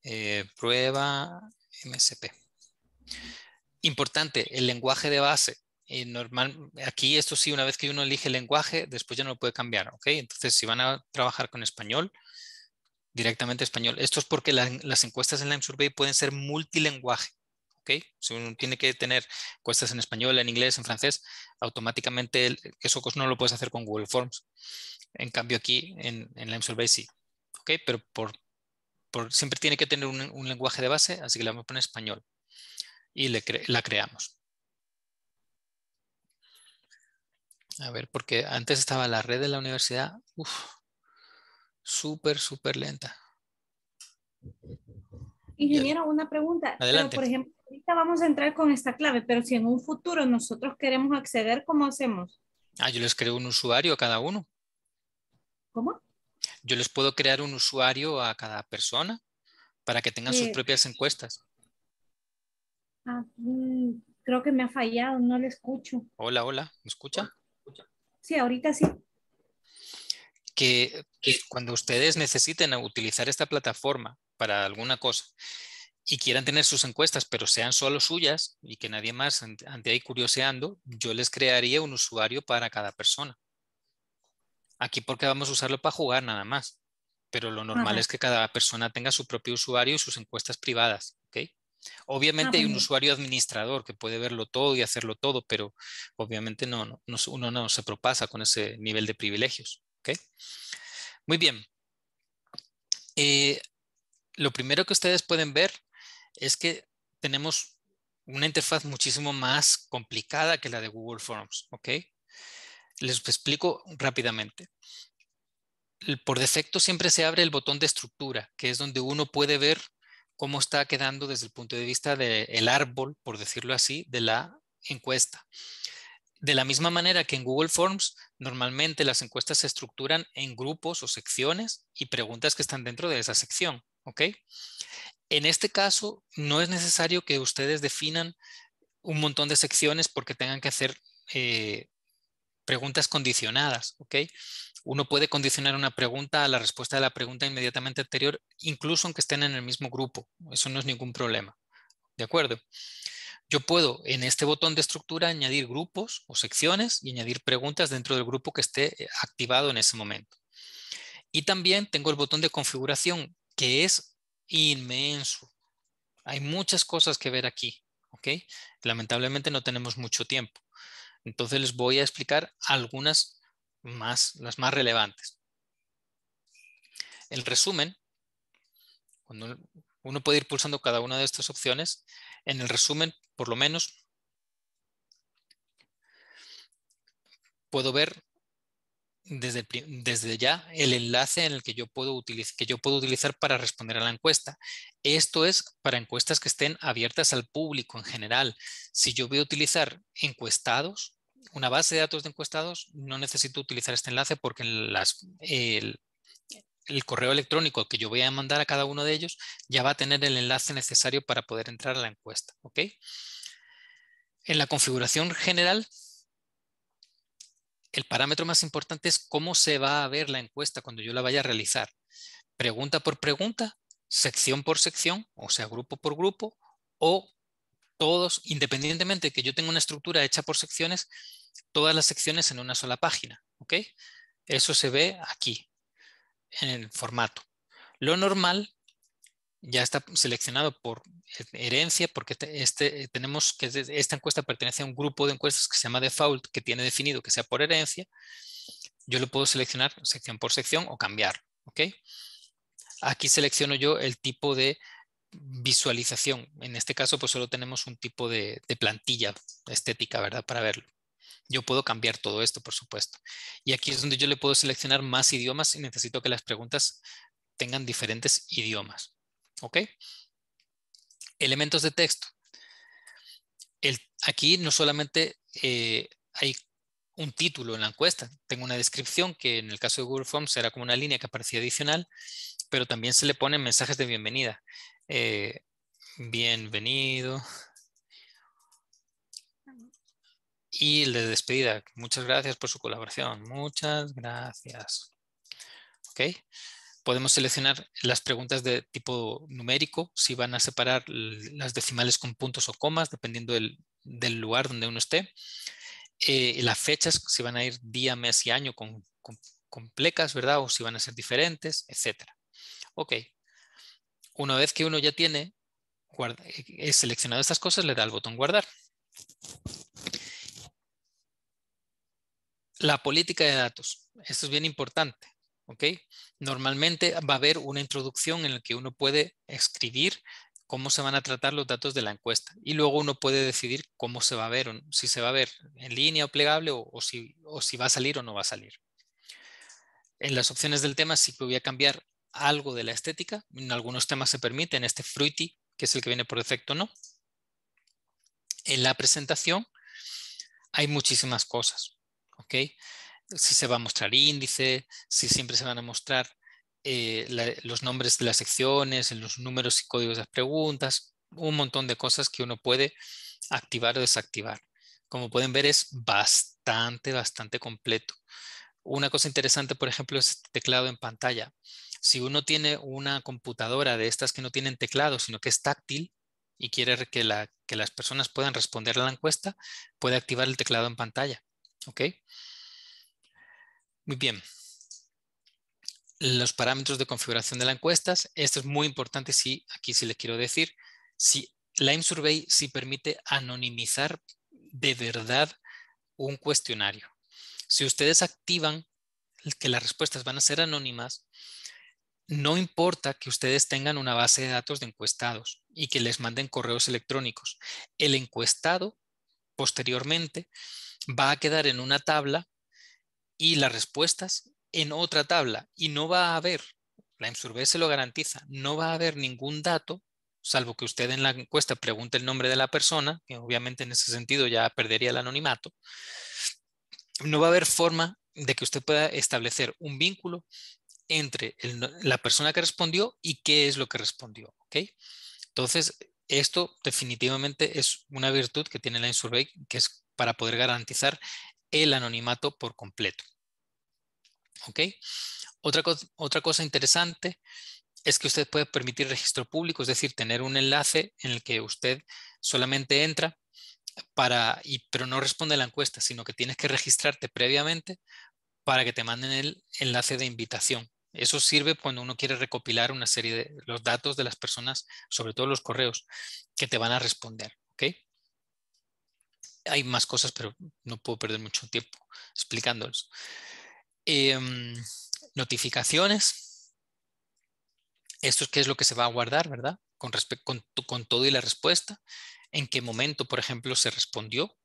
Eh, prueba MSP. Importante, el lenguaje de base. normal, aquí esto sí, una vez que uno elige el lenguaje, después ya no lo puede cambiar, ¿ok? Entonces, si van a trabajar con español, directamente español. Esto es porque las encuestas en Lime Survey pueden ser multilenguaje. Si uno tiene que tener cuestas en español, en inglés, en francés, automáticamente eso no lo puedes hacer con Google Forms. En cambio aquí en, en sí, Pero por, siempre tiene que tener un, lenguaje de base, así que le vamos a poner español y la creamos. A ver, porque antes estaba la red de la universidad, súper, súper lenta. Ingeniero, una pregunta. Adelante. por ejemplo, ahorita vamos a entrar con esta clave, pero si en un futuro nosotros queremos acceder, ¿cómo hacemos? Ah, yo les creo un usuario a cada uno. ¿Cómo? Yo les puedo crear un usuario a cada persona para que tengan sus eh, propias encuestas. Ah, mm, creo que me ha fallado, no le escucho. Hola, hola, ¿me escucha? Sí, ahorita sí. que, cuando ustedes necesiten utilizar esta plataforma para alguna cosa y quieran tener sus encuestas, pero sean solo suyas y que nadie más ante ahí curioseando, yo les crearía un usuario para cada persona. Aquí porque vamos a usarlo para jugar nada más, pero lo normal es que cada persona tenga su propio usuario y sus encuestas privadas. Ah, obviamente hay un usuario administrador que puede verlo todo y hacerlo todo, pero obviamente no, uno no se propasa con ese nivel de privilegios. Muy bien. Eh, lo primero que ustedes pueden ver es que tenemos una interfaz muchísimo más complicada que la de Google Forms, Les explico rápidamente. Por defecto siempre se abre el botón de estructura, que es donde uno puede ver cómo está quedando desde el punto de vista del árbol, por decirlo así, de la encuesta. De la misma manera que en Google Forms, normalmente las encuestas se estructuran en grupos o secciones y preguntas que están dentro de esa sección. En este caso, no es necesario que ustedes definan un montón de secciones porque tengan que hacer eh, preguntas condicionadas, Uno puede condicionar una pregunta a la respuesta de la pregunta inmediatamente anterior, incluso aunque estén en el mismo grupo. Eso no es ningún problema, ¿de acuerdo? Yo puedo en este botón de estructura añadir grupos o secciones y añadir preguntas dentro del grupo que esté eh, activado en ese momento. Y también tengo el botón de configuración que es inmenso. Hay muchas cosas que ver aquí, ¿ok? Lamentablemente no tenemos mucho tiempo. Entonces les voy a explicar algunas más, las más relevantes. El resumen, uno puede ir pulsando cada una de estas opciones, en el resumen, por lo menos, puedo ver desde, ya el enlace en el que yo, puedo utilizar, para responder a la encuesta. Esto es para encuestas que estén abiertas al público en general. Si yo voy a utilizar encuestados, una base de datos de encuestados, no necesito utilizar este enlace porque las, el, el correo electrónico que yo voy a mandar a cada uno de ellos ya va a tener el enlace necesario para poder entrar a la encuesta. ¿ok? En la configuración general el parámetro más importante es cómo se va a ver la encuesta cuando yo la vaya a realizar. Pregunta por pregunta, sección por sección, o sea, grupo por grupo, o todos, independientemente de que yo tenga una estructura hecha por secciones, todas las secciones en una sola página. Eso se ve aquí, en el formato. Lo normal ya está seleccionado por herencia, porque este, eh, tenemos que esta encuesta pertenece a un grupo de encuestas que se llama default, que tiene definido que sea por herencia. Yo lo puedo seleccionar sección por sección o cambiar. ¿ok? Aquí selecciono yo el tipo de visualización. En este caso, pues solo tenemos un tipo de, de plantilla estética, ¿verdad? Para verlo. Yo puedo cambiar todo esto, por supuesto. Y aquí es donde yo le puedo seleccionar más idiomas y necesito que las preguntas tengan diferentes idiomas. ¿Ok? Elementos de texto. aquí no solamente eh, hay un título en la encuesta, tengo una descripción que en el caso de Google Forms era como una línea que aparecía adicional, pero también se le ponen mensajes de bienvenida. Eh, bienvenido. Y el de despedida. Muchas gracias por su colaboración. Muchas gracias. ¿Ok? podemos seleccionar las preguntas de tipo numérico, si van a separar las decimales con puntos o comas, dependiendo del, lugar donde uno esté. Eh, las fechas, si van a ir día, mes y año con, plecas, ¿verdad? O si van a ser diferentes, etc. Ok. Una vez que uno ya tiene eh, seleccionado estas cosas, le da al botón guardar. La política de datos. Esto es bien importante. Normalmente va a haber una introducción en la que uno puede escribir cómo se van a tratar los datos de la encuesta. Y luego uno puede decidir cómo se va a ver, si se va a ver en línea o plegable o, si, va a salir o no va a salir. En las opciones del tema sí que voy a cambiar algo de la estética. En algunos temas se permite, en este Fruity, que es el que viene por defecto, no. En la presentación hay muchísimas cosas. ¿okay? si se va a mostrar índice, si siempre se van a mostrar eh, los nombres de las secciones, los números y códigos de las preguntas, un montón de cosas que uno puede activar o desactivar. Como pueden ver es bastante, bastante completo. Una cosa interesante, por ejemplo, es este teclado en pantalla. Si uno tiene una computadora de estas que no tienen teclado, sino que es táctil, y quiere que, que, las personas puedan responder a la encuesta, puede activar el teclado en pantalla. ¿ok? Muy bien. Los parámetros de configuración de la encuestas. Esto es muy importante si, aquí sí le quiero decir, si Lime Survey sí permite anonimizar de verdad un cuestionario. Si ustedes activan que las respuestas van a ser anónimas, no importa que ustedes tengan una base de datos de encuestados y que les manden correos electrónicos. El encuestado, posteriormente, va a quedar en una tabla y las respuestas en otra tabla y no va a haber, la Insurvey se lo garantiza, no va a haber ningún dato, salvo que usted en la encuesta pregunte el nombre de la persona, que obviamente en ese sentido ya perdería el anonimato, no va a haber forma de que usted pueda establecer un vínculo entre la persona que respondió y qué es lo que respondió. Entonces, esto definitivamente es una virtud que tiene la InSurvey, que es para poder garantizar el anonimato por completo. Otra, cosa interesante es que usted puede permitir registro público, es decir, tener un enlace en el que usted solamente entra para, y, pero no responde a la encuesta, sino que tienes que registrarte previamente para que te manden el enlace de invitación. Eso sirve cuando uno quiere recopilar una serie de los datos de las personas, sobre todo los correos, que te van a responder hay más cosas, pero no puedo perder mucho tiempo explicándolos. Em, notificaciones. Esto es qué es lo que se va a guardar, ¿verdad? Con, todo y la respuesta. En qué momento, por ejemplo, se respondió.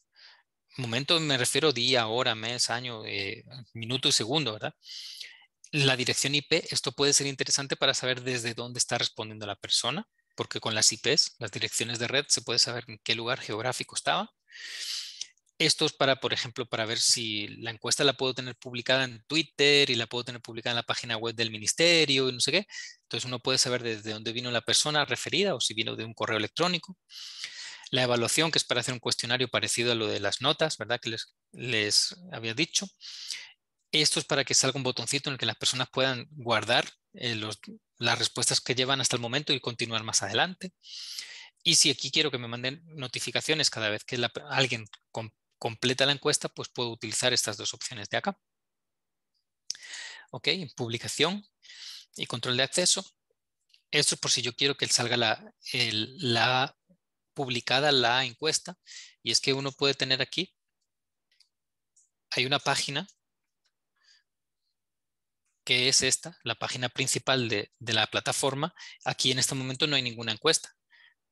Momento me refiero día, hora, mes, año, eh, minuto y segundo, ¿verdad? La dirección IP, esto puede ser interesante para saber desde dónde está respondiendo la persona, porque con las IPs, las direcciones de red, se puede saber en qué lugar geográfico estaba esto es para, por ejemplo, para ver si la encuesta la puedo tener publicada en Twitter y la puedo tener publicada en la página web del ministerio y no sé qué. Entonces uno puede saber desde dónde vino la persona referida o si vino de un correo electrónico. La evaluación, que es para hacer un cuestionario parecido a lo de las notas, ¿verdad? Que les, había dicho. Esto es para que salga un botoncito en el que las personas puedan guardar eh, las respuestas que llevan hasta el momento y continuar más adelante. Y si aquí quiero que me manden notificaciones cada vez que alguien completa la encuesta, pues puedo utilizar estas dos opciones de acá. Ok, publicación y control de acceso. Esto es por si yo quiero que salga la, publicada la encuesta. Y es que uno puede tener aquí, hay una página que es esta, la página principal de, la plataforma, aquí en este momento no hay ninguna encuesta.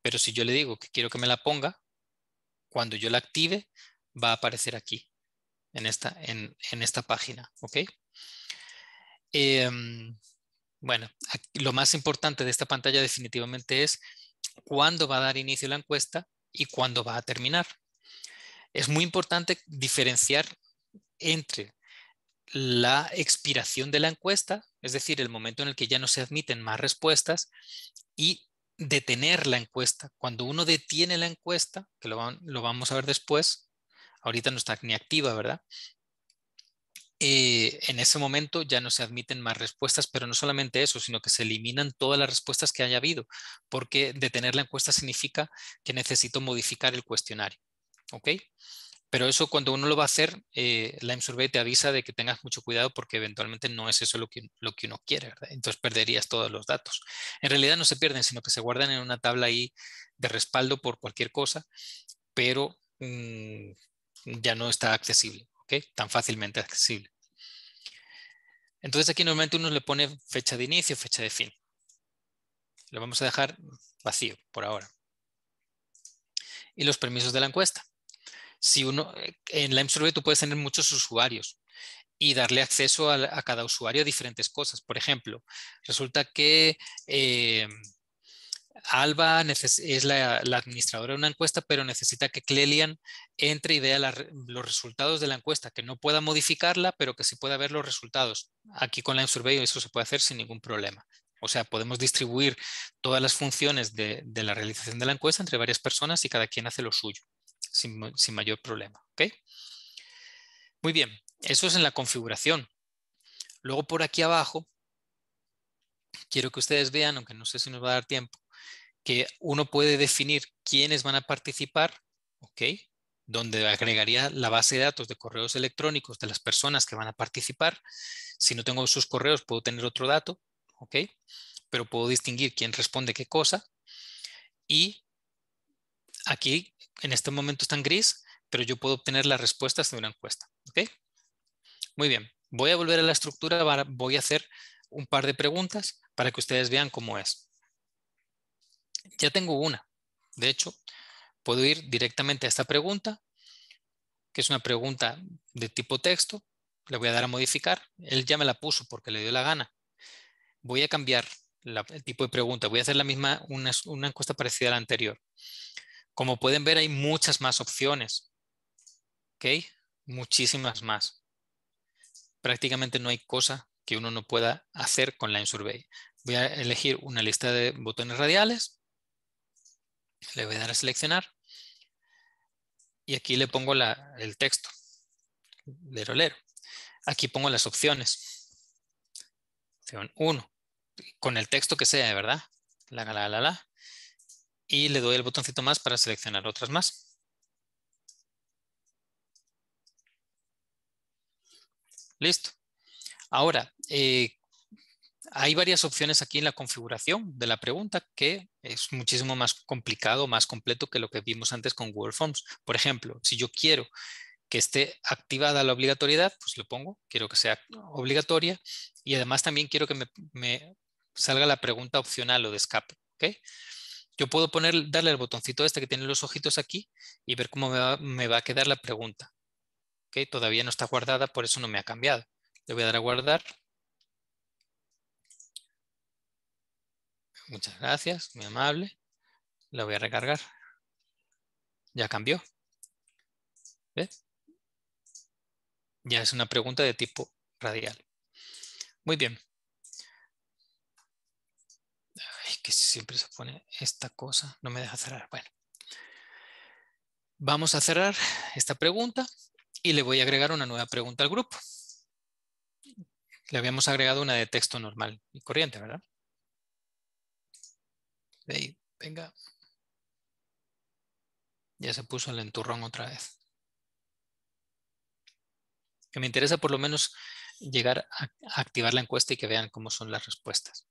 Pero si yo le digo que quiero que me la ponga, cuando yo la active, va a aparecer aquí, en esta, en, esta página. ¿ok? Em, bueno, lo más importante de esta pantalla definitivamente es cuándo va a dar inicio la encuesta y cuándo va a terminar. Es muy importante diferenciar entre la expiración de la encuesta, es decir, el momento en el que ya no se admiten más respuestas, y detener la encuesta. Cuando uno detiene la encuesta, que lo, vamos a ver después, ahorita no está ni activa, ¿verdad? Eh, en ese momento ya no se admiten más respuestas, pero no solamente eso, sino que se eliminan todas las respuestas que haya habido, porque detener la encuesta significa que necesito modificar el cuestionario. ¿Ok? Pero eso cuando uno lo va a hacer, eh, la Lime Survey te avisa de que tengas mucho cuidado porque eventualmente no es eso lo que, lo que uno quiere, Entonces perderías todos los datos. En realidad no se pierden, sino que se guardan en una tabla ahí de respaldo por cualquier cosa, pero mm, ya no está accesible, Tan fácilmente accesible. Entonces aquí normalmente uno le pone fecha de inicio, fecha de fin. Lo vamos a dejar vacío por ahora. Y los permisos de la encuesta si uno, eh, en la Survey tú puedes tener muchos usuarios y darle acceso a, cada usuario a diferentes cosas. Por ejemplo, resulta que eh, Alba es la, administradora de una encuesta, pero necesita que Clelian entre y vea los resultados de la encuesta, que no pueda modificarla, pero que sí pueda ver los resultados. Aquí con la Survey eso se puede hacer sin ningún problema. O sea, podemos distribuir todas las funciones de, la realización de la encuesta entre varias personas y cada quien hace lo suyo sin, mayor problema. Muy bien, eso es en la configuración. Luego por aquí abajo, quiero que ustedes vean, aunque no sé si nos va a dar tiempo, que uno puede definir quiénes van a participar, ¿ok? donde agregaría la base de datos de correos electrónicos de las personas que van a participar. Si no tengo sus correos, puedo tener otro dato, ¿ok? Pero puedo distinguir quién responde qué cosa. Y aquí en este momento está en gris, pero yo puedo obtener las respuestas de una encuesta. Muy bien, voy a volver a la estructura, voy a hacer un par de preguntas para que ustedes vean cómo es. Ya tengo una. De hecho, puedo ir directamente a esta pregunta, que es una pregunta de tipo texto. Le voy a dar a modificar. Él ya me la puso porque le dio la gana. Voy a cambiar el tipo de pregunta. Voy a hacer la misma, una encuesta parecida a la anterior. Como pueden ver, hay muchas más opciones. ¿Ok? Muchísimas más. Prácticamente no hay cosa que uno no pueda hacer con Line Survey. Voy a elegir una lista de botones radiales. Le voy a dar a seleccionar. Y aquí le pongo el texto. de rolero, Aquí pongo las opciones. Opción 1. Con el texto que sea, de ¿verdad? La, la, la, la y le doy el botoncito más para seleccionar otras más. Listo. Ahora, eh, hay varias opciones aquí en la configuración de la pregunta que es muchísimo más complicado, más completo que lo que vimos antes con Google Forms. Por ejemplo, si yo quiero que esté activada la obligatoriedad, pues lo pongo, quiero que sea obligatoria y además también quiero que me, salga la pregunta opcional o de escape. ¿okay? Yo puedo poner, darle el botoncito este que tiene los ojitos aquí y ver cómo me va, a quedar la pregunta. Todavía no está guardada, por eso no me ha cambiado. Le voy a dar a guardar. Muchas gracias, muy amable. La voy a recargar. Ya cambió. ¿Ves? Ya es una pregunta de tipo radial. Muy bien. que siempre se pone esta cosa, no me deja cerrar. Bueno, vamos a cerrar esta pregunta y le voy a agregar una nueva pregunta al grupo. Le habíamos agregado una de texto normal y corriente, ¿verdad? venga. Ya se puso el enturrón otra vez. Que me interesa por lo menos llegar a activar la encuesta y que vean cómo son las respuestas.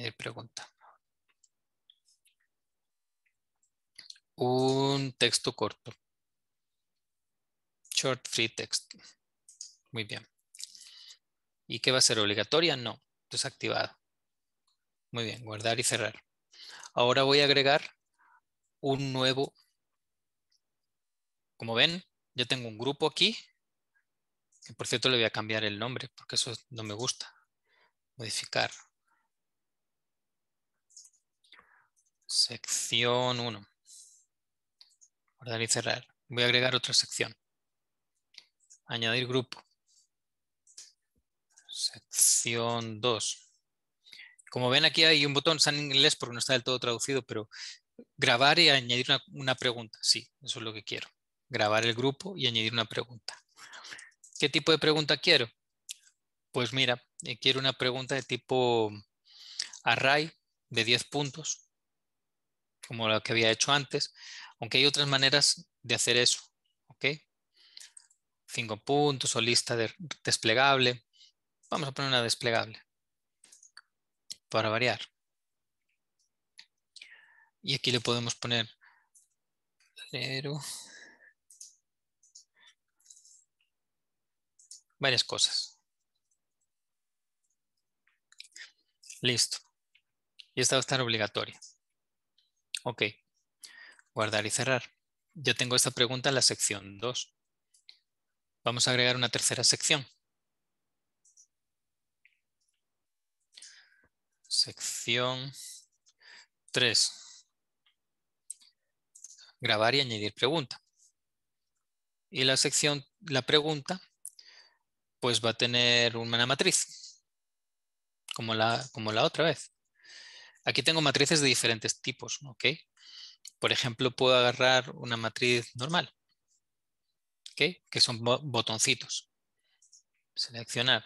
Eh, pregunta. Un texto corto. Short free text. Muy bien. ¿Y qué va a ser? ¿Obligatoria? No, desactivado Muy bien, guardar y cerrar. Ahora voy a agregar un nuevo. Como ven, ya tengo un grupo aquí. por cierto, le voy a cambiar el nombre porque eso no me gusta. Modificar Sección 1. Guardar y cerrar. Voy a agregar otra sección. Añadir grupo. Sección 2. Como ven aquí hay un botón, está en inglés porque no está del todo traducido, pero grabar y añadir una, una pregunta. Sí, eso es lo que quiero. Grabar el grupo y añadir una pregunta. ¿Qué tipo de pregunta quiero? Pues mira, eh, quiero una pregunta de tipo array de 10 puntos como lo que había hecho antes, aunque hay otras maneras de hacer eso, ¿ok? Cinco puntos o lista desplegable. Vamos a poner una desplegable para variar. Y aquí le podemos poner Varias cosas. Listo. Y esta va a estar obligatoria. Ok. Guardar y cerrar. Yo tengo esta pregunta en la sección 2. Vamos a agregar una tercera sección. Sección 3. Grabar y añadir pregunta. Y la sección, la pregunta, pues va a tener una matriz, como la, como la otra vez. Aquí tengo matrices de diferentes tipos, ¿ok? Por ejemplo, puedo agarrar una matriz normal, Que son botoncitos. Seleccionar.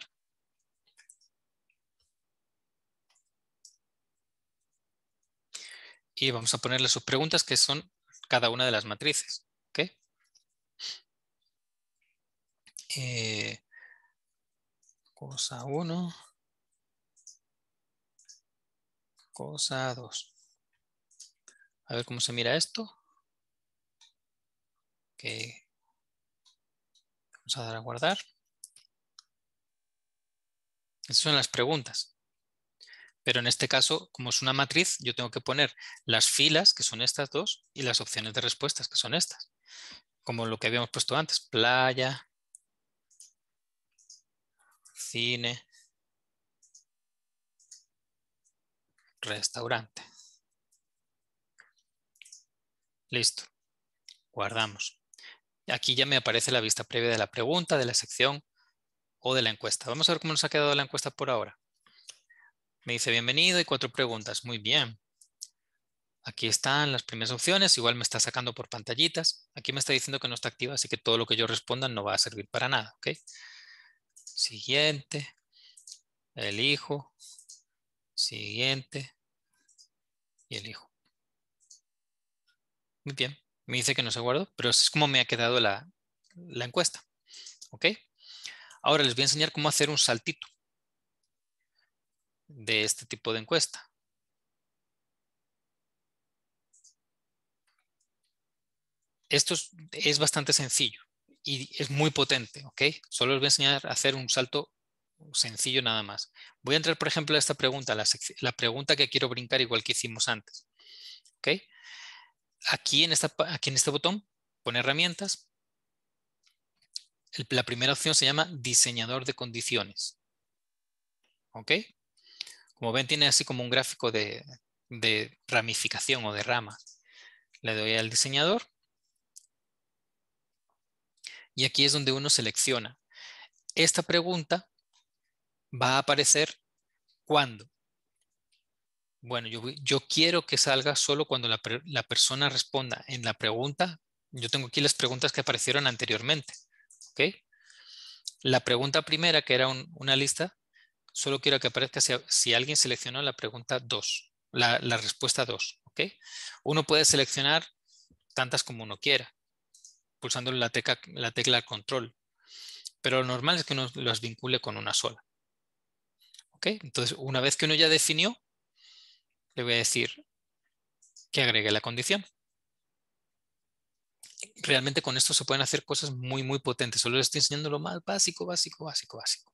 Y vamos a ponerle sus preguntas que son cada una de las matrices, eh, cosa 1. Cosa 2. A ver cómo se mira esto. Vamos a dar a guardar. Esas son las preguntas. Pero en este caso, como es una matriz, yo tengo que poner las filas, que son estas dos, y las opciones de respuestas, que son estas. Como lo que habíamos puesto antes, playa, cine, restaurante. Listo. Guardamos. Aquí ya me aparece la vista previa de la pregunta, de la sección o de la encuesta. Vamos a ver cómo nos ha quedado la encuesta por ahora. Me dice bienvenido y cuatro preguntas. Muy bien. Aquí están las primeras opciones. Igual me está sacando por pantallitas. Aquí me está diciendo que no está activa, así que todo lo que yo responda no va a servir para nada. Siguiente. Elijo siguiente y elijo. Muy bien, me dice que no se guardó, pero es como me ha quedado la, encuesta. ¿Ok? Ahora les voy a enseñar cómo hacer un saltito de este tipo de encuesta. Esto es, es bastante sencillo y es muy potente, ¿ok? Solo les voy a enseñar a hacer un salto sencillo nada más. Voy a entrar, por ejemplo, a esta pregunta, la, pregunta que quiero brincar igual que hicimos antes. ¿Okay? Aquí, en esta, aquí en este botón pone herramientas. la primera opción se llama diseñador de condiciones. okay Como ven, tiene así como un gráfico de, de ramificación o de rama Le doy al diseñador. Y aquí es donde uno selecciona. Esta pregunta va a aparecer cuando. Bueno, yo, quiero que salga solo cuando la, persona responda en la pregunta. Yo tengo aquí las preguntas que aparecieron anteriormente. La pregunta primera, que era una lista, solo quiero que aparezca si, alguien seleccionó la pregunta 2, la, respuesta 2. Uno puede seleccionar tantas como uno quiera, pulsando la, la tecla control. Pero lo normal es que uno las vincule con una sola. Entonces, una vez que uno ya definió, le voy a decir que agregue la condición. Realmente con esto se pueden hacer cosas muy, muy potentes. Solo les estoy enseñando lo más básico, básico, básico, básico.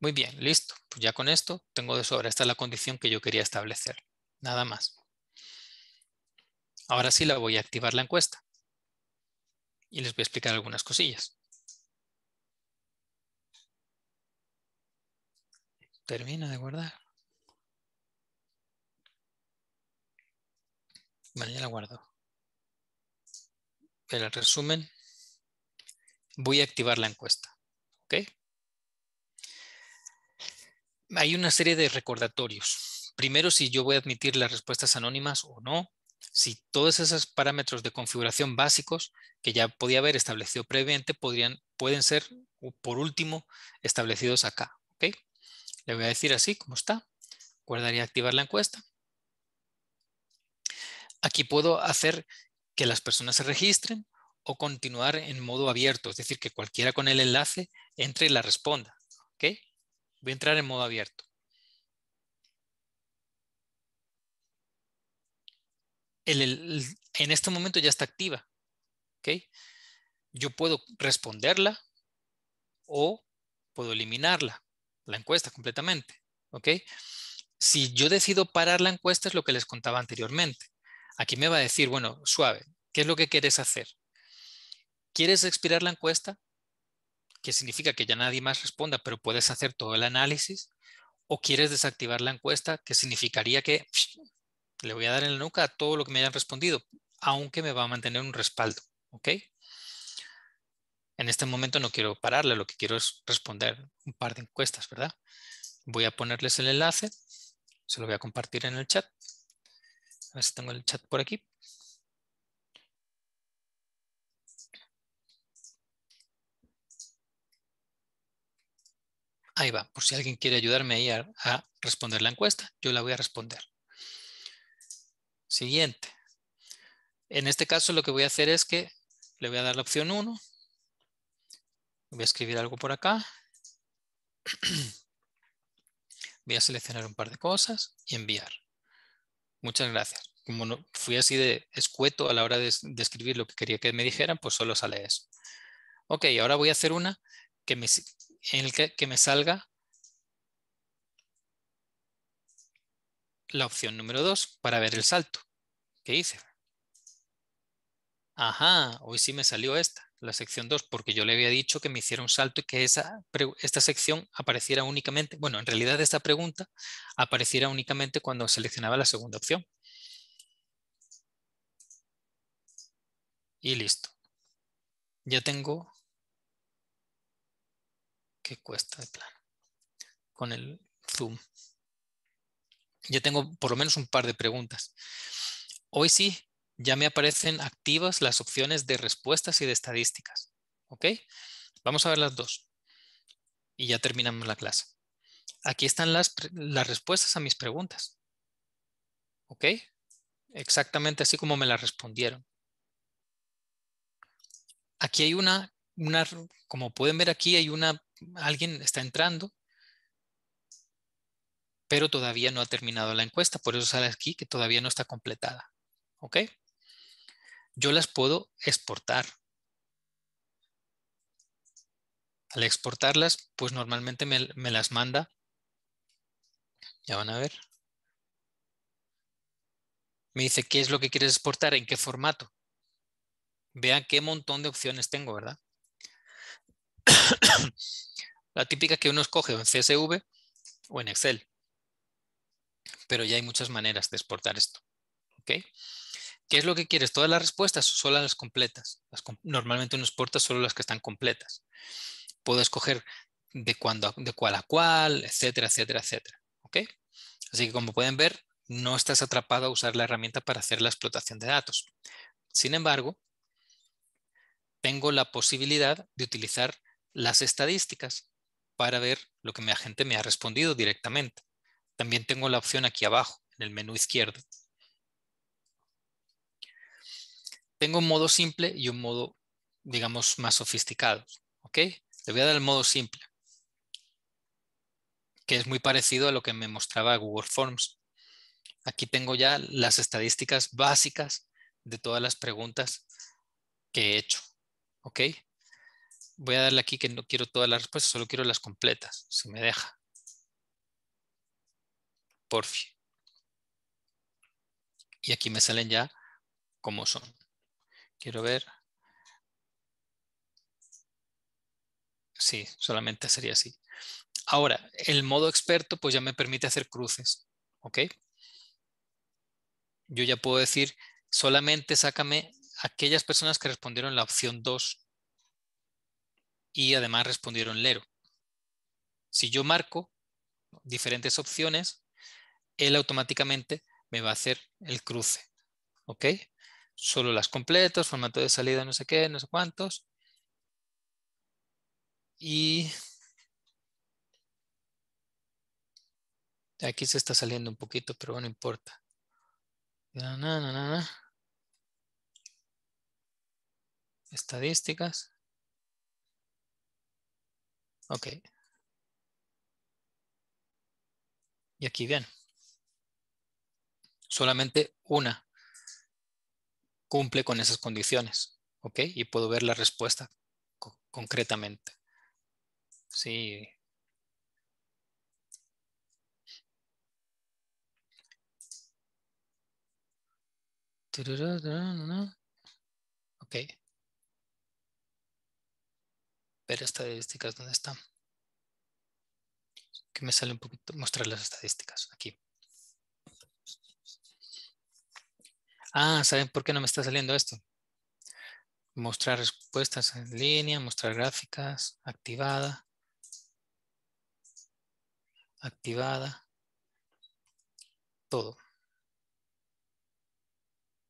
Muy bien, listo. Pues ya con esto tengo de sobra. Esta es la condición que yo quería establecer. Nada más. Ahora sí la voy a activar la encuesta. Y les voy a explicar algunas cosillas. termina de guardar. Vale, ya la guardo. Pero el resumen, voy a activar la encuesta. ¿Ok? Hay una serie de recordatorios. Primero, si yo voy a admitir las respuestas anónimas o no. Si todos esos parámetros de configuración básicos que ya podía haber establecido previamente podrían, pueden ser, por último, establecidos acá. ¿Ok? Le voy a decir así como está. guardaría activar la encuesta. Aquí puedo hacer que las personas se registren o continuar en modo abierto, es decir, que cualquiera con el enlace entre y la responda. ¿okay? Voy a entrar en modo abierto. en este momento ya está activa. Yo puedo responderla o puedo eliminarla la encuesta completamente. ¿Ok? Si yo decido parar la encuesta es lo que les contaba anteriormente. Aquí me va a decir, bueno, suave, ¿qué es lo que quieres hacer? ¿Quieres expirar la encuesta? Que significa que ya nadie más responda, pero puedes hacer todo el análisis. ¿O quieres desactivar la encuesta? Que significaría que le voy a dar en la nuca a todo lo que me hayan respondido, aunque me va a mantener un respaldo. ¿Ok? En este momento no quiero pararle, lo que quiero es responder un par de encuestas, ¿verdad? Voy a ponerles el enlace, se lo voy a compartir en el chat. A ver si tengo el chat por aquí. Ahí va, por si alguien quiere ayudarme ahí a, a responder la encuesta, yo la voy a responder. Siguiente. En este caso lo que voy a hacer es que le voy a dar la opción 1 Voy a escribir algo por acá. [CLEARS THROAT] Voy a seleccionar un par de cosas y enviar. Muchas gracias. Como no, fui así de escueto a la hora de, escribir lo que quería que me dijeran, pues solo sale eso. Ok, ahora voy a hacer una que me, en la que, que me salga la opción número 2 para ver el salto. ¿Qué hice? Ajá, hoy sí me salió esta la sección 2, porque yo le había dicho que me hiciera un salto y que esa, esta sección apareciera únicamente, bueno, en realidad esta pregunta apareciera únicamente cuando seleccionaba la segunda opción. Y listo. Ya tengo... ¿Qué cuesta de plan Con el zoom. Ya tengo por lo menos un par de preguntas. Hoy sí ya me aparecen activas las opciones de respuestas y de estadísticas. ¿Ok? Vamos a ver las dos. Y ya terminamos la clase. Aquí están las, respuestas a mis preguntas. ¿Ok? Exactamente así como me las respondieron. Aquí hay una, una, como pueden ver aquí, hay una, alguien está entrando, pero todavía no ha terminado la encuesta. Por eso sale aquí que todavía no está completada. ¿Ok? yo las puedo exportar. Al exportarlas, pues normalmente me, las manda. Ya van a ver. Me dice qué es lo que quieres exportar, en qué formato. Vean qué montón de opciones tengo, ¿verdad? [COUGHS] La típica que uno escoge en CSV o en Excel. Pero ya hay muchas maneras de exportar esto. ¿Ok? ¿Qué es lo que quieres? ¿Todas las respuestas o solo las completas? normalmente uno exporta solo las que están completas. Puedo escoger de, cuándo, de cuál a cuál, etcétera, etcétera, etcétera. Así que como pueden ver, no estás atrapado a usar la herramienta para hacer la explotación de datos. Sin embargo, tengo la posibilidad de utilizar las estadísticas para ver lo que mi agente me ha respondido directamente. También tengo la opción aquí abajo, en el menú izquierdo, tengo un modo simple y un modo, digamos, más sofisticado. ¿Ok? Le voy a dar el modo simple, que es muy parecido a lo que me mostraba Google Forms. Aquí tengo ya las estadísticas básicas de todas las preguntas que he hecho. ¿Ok? Voy a darle aquí que no quiero todas las respuestas, solo quiero las completas, si me deja. Porfi. Y aquí me salen ya como son. Quiero ver. Sí, solamente sería así. Ahora, el modo experto pues ya me permite hacer cruces. ¿Ok? Yo ya puedo decir, solamente sácame aquellas personas que respondieron la opción 2 y además respondieron Lero. Si yo marco diferentes opciones, él automáticamente me va a hacer el cruce. ¿Ok? solo las completos, formato de salida no sé qué, no sé cuántos. Y aquí se está saliendo un poquito, pero no importa. Estadísticas. Ok. Y aquí bien. Solamente una cumple con esas condiciones, ¿ok? Y puedo ver la respuesta concretamente. Sí. Ok. Ver estadísticas, ¿dónde están? Que me sale un poquito mostrar las estadísticas aquí. Ah, ¿saben por qué no me está saliendo esto? Mostrar respuestas en línea, mostrar gráficas, activada. Activada. Todo.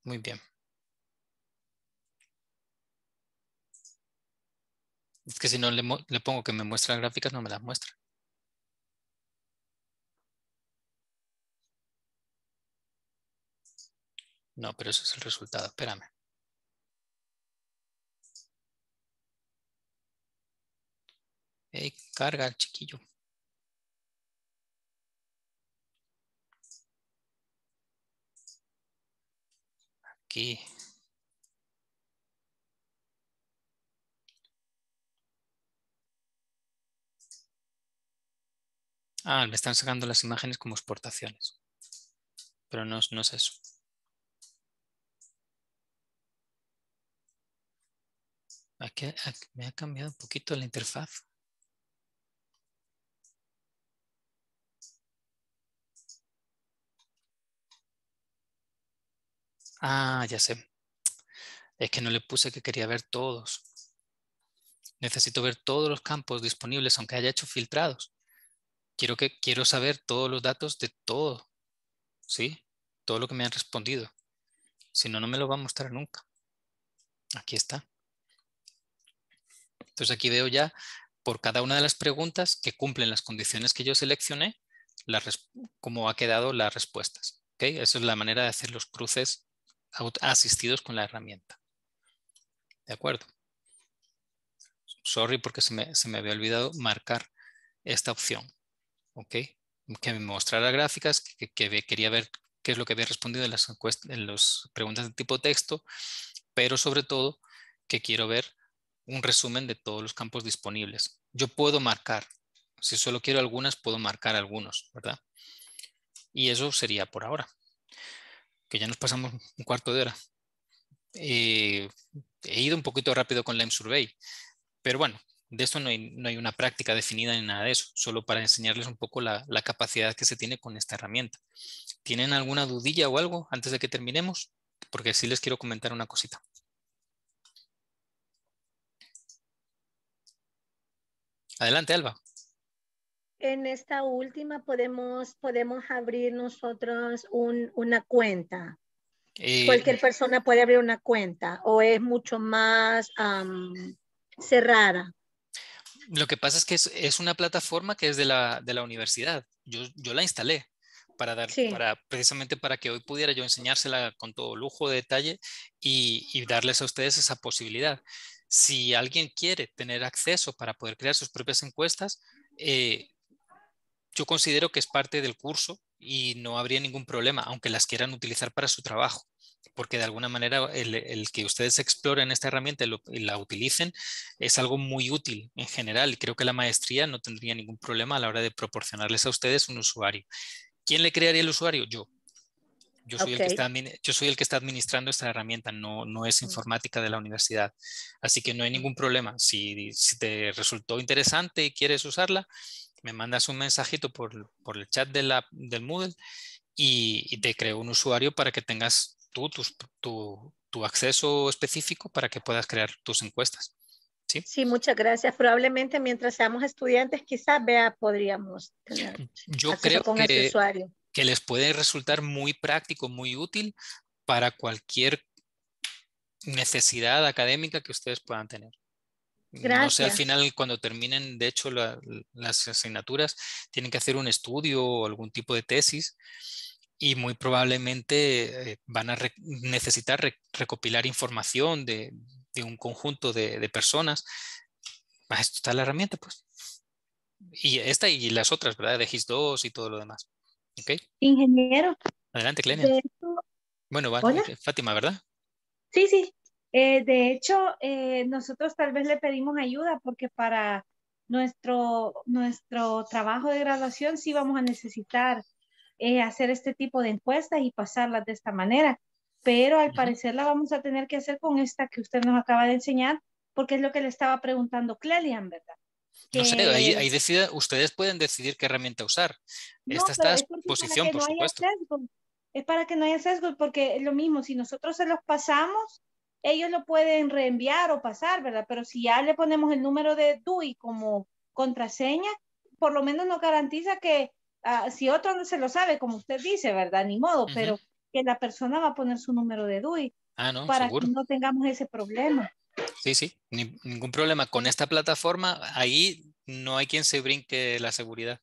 Muy bien. Es que si no le, pongo que me muestra gráficas, no me las muestra. No, pero eso es el resultado. Espérame. carga el chiquillo. Aquí. Ah, me están sacando las imágenes como exportaciones. Pero no, no es eso. me ha cambiado un poquito la interfaz. Ah, ya sé. Es que no le puse que quería ver todos. Necesito ver todos los campos disponibles, aunque haya hecho filtrados. Quiero, que, quiero saber todos los datos de todo. ¿Sí? Todo lo que me han respondido. Si no, no me lo va a mostrar nunca. Aquí está. Entonces aquí veo ya por cada una de las preguntas que cumplen las condiciones que yo seleccioné, cómo ha quedado las respuestas. ¿okay? Esa es la manera de hacer los cruces asistidos con la herramienta. ¿De acuerdo? Sorry porque se me, había olvidado marcar esta opción. Que me mostrara gráficas, que, quería ver qué es lo que había respondido en las, en las preguntas de tipo texto, pero sobre todo que quiero ver un resumen de todos los campos disponibles. Yo puedo marcar, si solo quiero algunas, puedo marcar algunos, ¿verdad? Y eso sería por ahora, que ya nos pasamos un cuarto de hora. Eh, he ido un poquito rápido con Lime Survey, pero bueno, de esto no hay, una práctica definida ni nada de eso, solo para enseñarles un poco la, la capacidad que se tiene con esta herramienta. ¿Tienen alguna dudilla o algo antes de que terminemos? Porque sí les quiero comentar una cosita. Adelante, Alba. En esta última podemos, podemos abrir nosotros una cuenta. Eh, Cualquier persona puede abrir una cuenta o es mucho más cerrada. Lo que pasa es que es, una plataforma que es de la, de la universidad. Yo, la instalé para dar, precisamente para que hoy pudiera yo enseñársela con todo lujo de detalle y, y darles a ustedes esa posibilidad. Si alguien quiere tener acceso para poder crear sus propias encuestas, eh, yo considero que es parte del curso y no habría ningún problema, aunque las quieran utilizar para su trabajo, porque de alguna manera el, que ustedes exploren esta herramienta y, la utilicen es algo muy útil en general y creo que la maestría no tendría ningún problema a la hora de proporcionarles a ustedes un usuario. ¿Quién le crearía el usuario? Yo. Yo soy, el que está, yo soy el que está administrando esta herramienta, no, no es mm. informática de la universidad. Así que no hay ningún problema. Si, te resultó interesante y quieres usarla, me mandas un mensajito por, por el chat de la, del Moodle y, te creo un usuario para que tengas tú tu, tu, acceso específico para que puedas crear tus encuestas. Sí. ¿Sí? muchas gracias. Probablemente mientras seamos estudiantes, quizás vea, podríamos tener yo creo con que, ese usuario que les puede resultar muy práctico, muy útil para cualquier necesidad académica que ustedes puedan tener. Gracias. No al final cuando terminen, de hecho, las asignaturas, tienen que hacer un estudio o algún tipo de tesis y muy probablemente eh, van a necesitar recopilar información de, un conjunto de, personas. esto está la herramienta, pues. Y esta y las otras, ¿verdad? De GIS2 y todo lo demás. Ingeniero. Adelante, Clenia. bueno, eh, Fátima, ¿verdad? Sí, sí. Eh, de hecho, eh, nosotros tal vez le pedimos ayuda porque para nuestro, nuestro trabajo de graduación sí vamos a necesitar hacer este tipo de encuestas y pasarlas de esta manera. Pero al parecer la vamos a tener que hacer con esta que usted nos acaba de enseñar porque es lo que le estaba preguntando Clelian, ¿verdad? No sé, ahí, ahí decida, ustedes pueden decidir qué herramienta usar. Esta está es posición, por supuesto. Es para que no haya sesgo, porque es lo mismo, si nosotros se los pasamos, ellos lo pueden reenviar o pasar, ¿verdad? Pero si ya le ponemos el número de DUI como contraseña, por lo menos nos garantiza que ah, si otro no se lo sabe, como usted dice, ¿verdad? Ni modo, pero que la persona va a poner su número de DUI ah, para que no tengamos ese problema. Sí, sí, ningún problema. Con esta plataforma, ahí no hay quien se brinque la seguridad.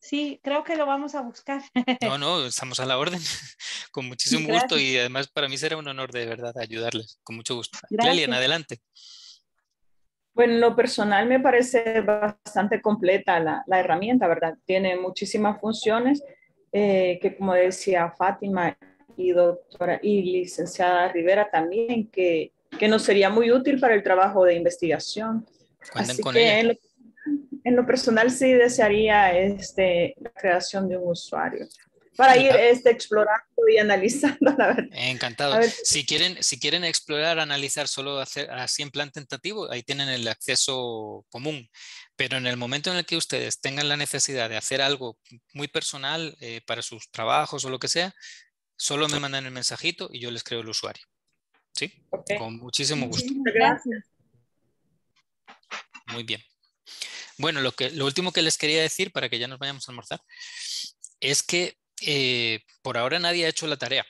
Sí, creo que lo vamos a buscar. No, [LAUGHS] no, estamos a la orden. [LAUGHS] Con muchísimo gusto y además para mí será un honor de verdad ayudarles. Con mucho gusto. Lilian, adelante. Bueno, lo personal me parece bastante completa la, la herramienta, ¿verdad? Tiene muchísimas funciones eh, que, como decía Fátima y doctora y licenciada Rivera también, que que nos sería muy útil para el trabajo de investigación. Así que en lo, personal sí desearía este, la creación de un usuario para ir este, explorando y analizando. [LAUGHS] Encantado. Si quieren, si quieren explorar, analizar, solo hacer así en plan tentativo, ahí tienen el acceso común. Pero en el momento en el que ustedes tengan la necesidad de hacer algo muy personal eh, para sus trabajos o lo que sea, solo me mandan el mensajito y yo les creo el usuario. ¿Sí? Con muchísimo gusto. Muchas gracias. Muy bien. Bueno, lo, que, lo último que les quería decir para que ya nos vayamos a almorzar es que eh, por ahora nadie ha hecho la tarea.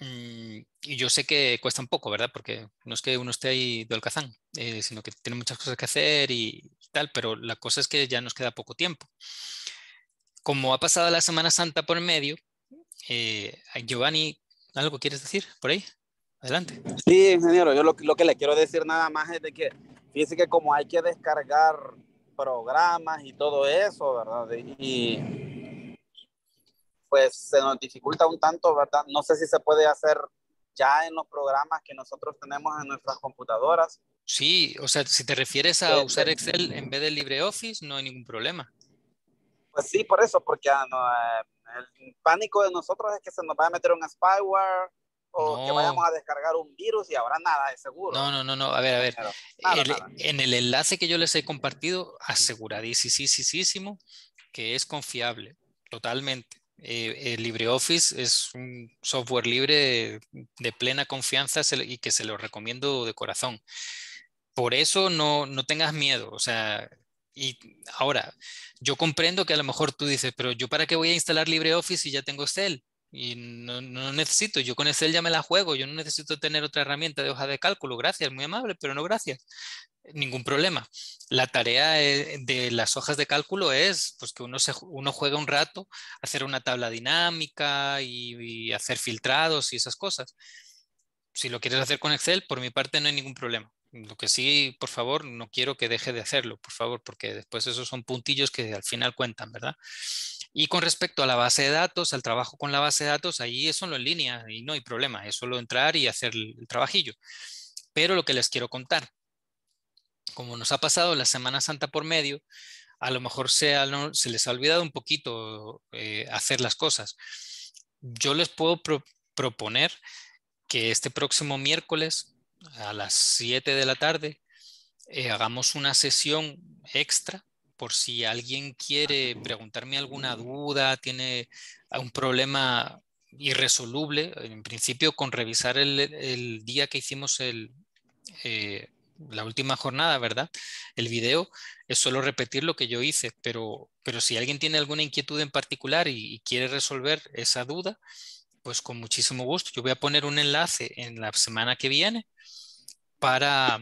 Mm, y yo sé que cuesta un poco, ¿verdad? Porque no es que uno esté ahí de holcazán, eh, sino que tiene muchas cosas que hacer y tal, pero la cosa es que ya nos queda poco tiempo. Como ha pasado la Semana Santa por medio, eh, Giovanni, ¿algo quieres decir por ahí? Adelante. Sí, ingeniero, yo lo, que le quiero decir nada más es de que, fíjese que como hay que descargar programas y todo eso, ¿verdad? Y pues se nos dificulta un tanto, ¿verdad? No sé si se puede hacer ya en los programas que nosotros tenemos en nuestras computadoras. Sí, o sea, si te refieres a eh, usar eh, Excel en vez de LibreOffice, no hay ningún problema. Pues sí, por eso, porque ah, eh, el pánico de nosotros es que se nos va a meter un spyware o que vayamos a descargar un virus y habrá nada de seguro. No, no, no, no. a ver, a ver. En el enlace que yo les he compartido, aseguradísimo que es confiable, totalmente. Eh, LibreOffice es un software libre de plena confianza y que se lo recomiendo de corazón. Por eso no, no tengas miedo, o sea, y ahora, yo comprendo que a lo mejor tú dices, pero yo para qué voy a instalar LibreOffice si ya tengo Excel. Y no, necesito, yo con Excel ya me la juego, yo no necesito tener otra herramienta de hoja de cálculo, gracias, muy amable, pero no gracias, ningún problema. La tarea eh, de las hojas de cálculo es pues, que uno, se, uno juega un rato, hacer una tabla dinámica y, y hacer filtrados y esas cosas. Si lo quieres hacer con Excel, por mi parte no hay ningún problema. Lo que sí, por favor, no quiero que deje de hacerlo, por favor, porque después esos son puntillos que al final cuentan, ¿verdad? Y con respecto a la base de datos, al trabajo con la base de datos, ahí es solo en línea y no hay problema, es solo entrar y hacer el trabajillo. Pero lo que les quiero contar, como nos ha pasado la Semana Santa por medio, a lo mejor se, les ha olvidado un poquito eh, hacer las cosas. Yo les puedo proponer que este próximo miércoles a las 7 de la tarde eh, hagamos una sesión extra por si alguien quiere preguntarme alguna duda, tiene un problema irresoluble, en principio con revisar el, día que hicimos el, eh, la última jornada, ¿verdad? El video es solo repetir lo que yo hice, pero, pero si alguien tiene alguna inquietud en particular y quiere resolver esa duda, pues con muchísimo gusto. Yo voy a poner un enlace en la semana que viene para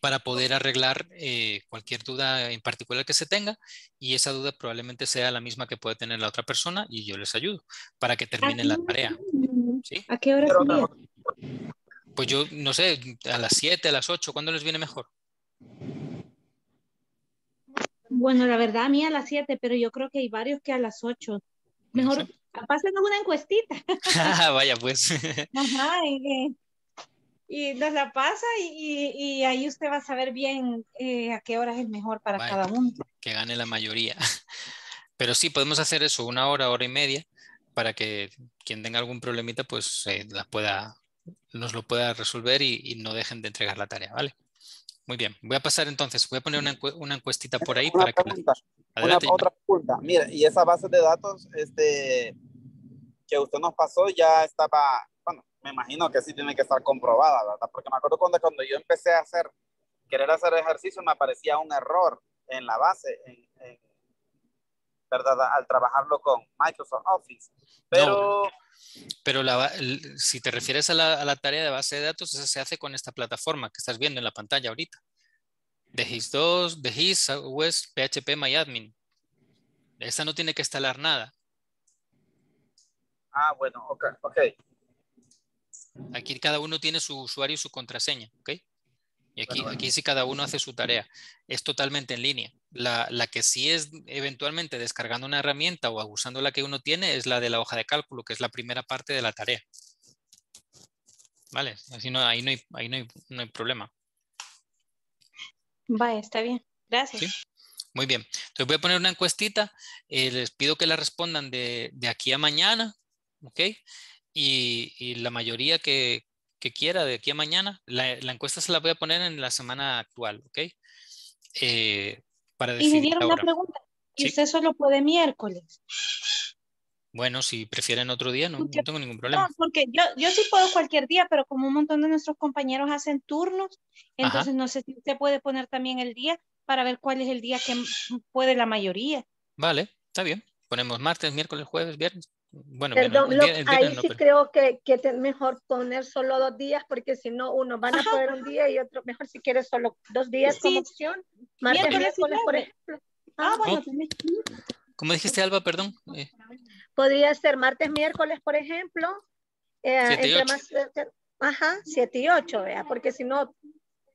para poder arreglar eh, cualquier duda en particular que se tenga y esa duda probablemente sea la misma que puede tener la otra persona y yo les ayudo para que ah, terminen la tarea. ¿A qué hora sería? Pues yo no sé, a las 7, a las 8, ¿cuándo les viene mejor? Bueno, la verdad a mí a las 7, pero yo creo que hay varios que a las 8. Mejor pasen una encuestita. [LAUGHS] Ah, vaya pues. Ajá, eh, eh y nos la pasa y, y, ahí usted va a saber bien eh, a qué horas es mejor para cada uno. Que gane la mayoría. [LAUGHS] Pero sí, podemos hacer eso, una hora, hora y media, para que quien tenga algún problemita, pues eh, la pueda, nos lo pueda resolver y, no dejen de entregar la tarea, ¿vale? Muy bien, voy a pasar entonces, voy a poner una, una encuestita por ahí para que... Adelante, otra pregunta, mira, y esa base de datos este, que usted nos pasó ya estaba me imagino que sí tiene que estar comprobada, ¿verdad? Porque me acuerdo cuando, yo empecé a hacer, querer hacer ejercicio, me aparecía un error en la base, ¿verdad? Al trabajarlo con Microsoft Office. Pero... pero si te refieres a la, tarea de base de datos, esa se hace con esta plataforma que estás viendo en la pantalla ahorita. De 2, de HIS, West, PHP, MyAdmin. Esa no tiene que instalar nada. Ah, bueno, ok, ok. Aquí cada uno tiene su usuario y su contraseña, ¿ok? Y aquí, sí cada uno hace su tarea. Es totalmente en línea. La, que sí es eventualmente descargando una herramienta o usando la que uno tiene es la de la hoja de cálculo, que es la primera parte de la tarea. ¿Vale? Así no, ahí no hay, no hay, problema. Vale, está bien. Gracias. Muy bien. Entonces voy a poner una encuestita. Eh, les pido que la respondan de, de aquí a mañana. ¿Ok? y, la mayoría que, quiera de aquí a mañana, la, encuesta se la voy a poner en la semana actual, ¿ok? Eh, para y la una pregunta. ¿Y usted solo puede miércoles? Bueno, si prefieren otro día, no, tengo ningún problema. No, porque yo, yo, sí puedo cualquier día, pero como un montón de nuestros compañeros hacen turnos, entonces no sé si usted puede poner también el día para ver cuál es el día que puede la mayoría. Vale, está bien. Ponemos martes, miércoles, jueves, viernes. Bueno, Perdón, ahí sí creo que, que es mejor poner solo dos días porque si no, uno van a poder un día y otro, mejor si quieres solo dos días como opción. Martes, miércoles, por ejemplo. Ah, bueno, ¿Cómo? dijiste, Alba? Perdón. Eh. Podría ser martes, miércoles, por ejemplo. Eh, siete y ocho. Más, eh, eh, ajá, 7 y 8, porque si no,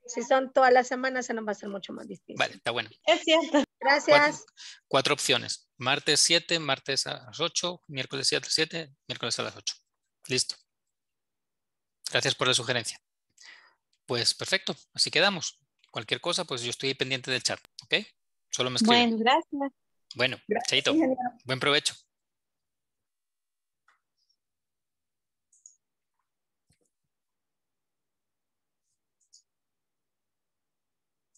si son todas las semanas, se nos va a ser mucho más difícil. Vale, está bueno. Es cierto. Gracias. cuatro opciones. Martes 7, martes a las 8, miércoles 7 a las 7, miércoles a las 8. Listo. Gracias por la sugerencia. Pues perfecto, así quedamos. Cualquier cosa, pues yo estoy pendiente del chat, ¿ok? Solo me escriben. Bueno, gracias. Bueno, Chaito, buen provecho.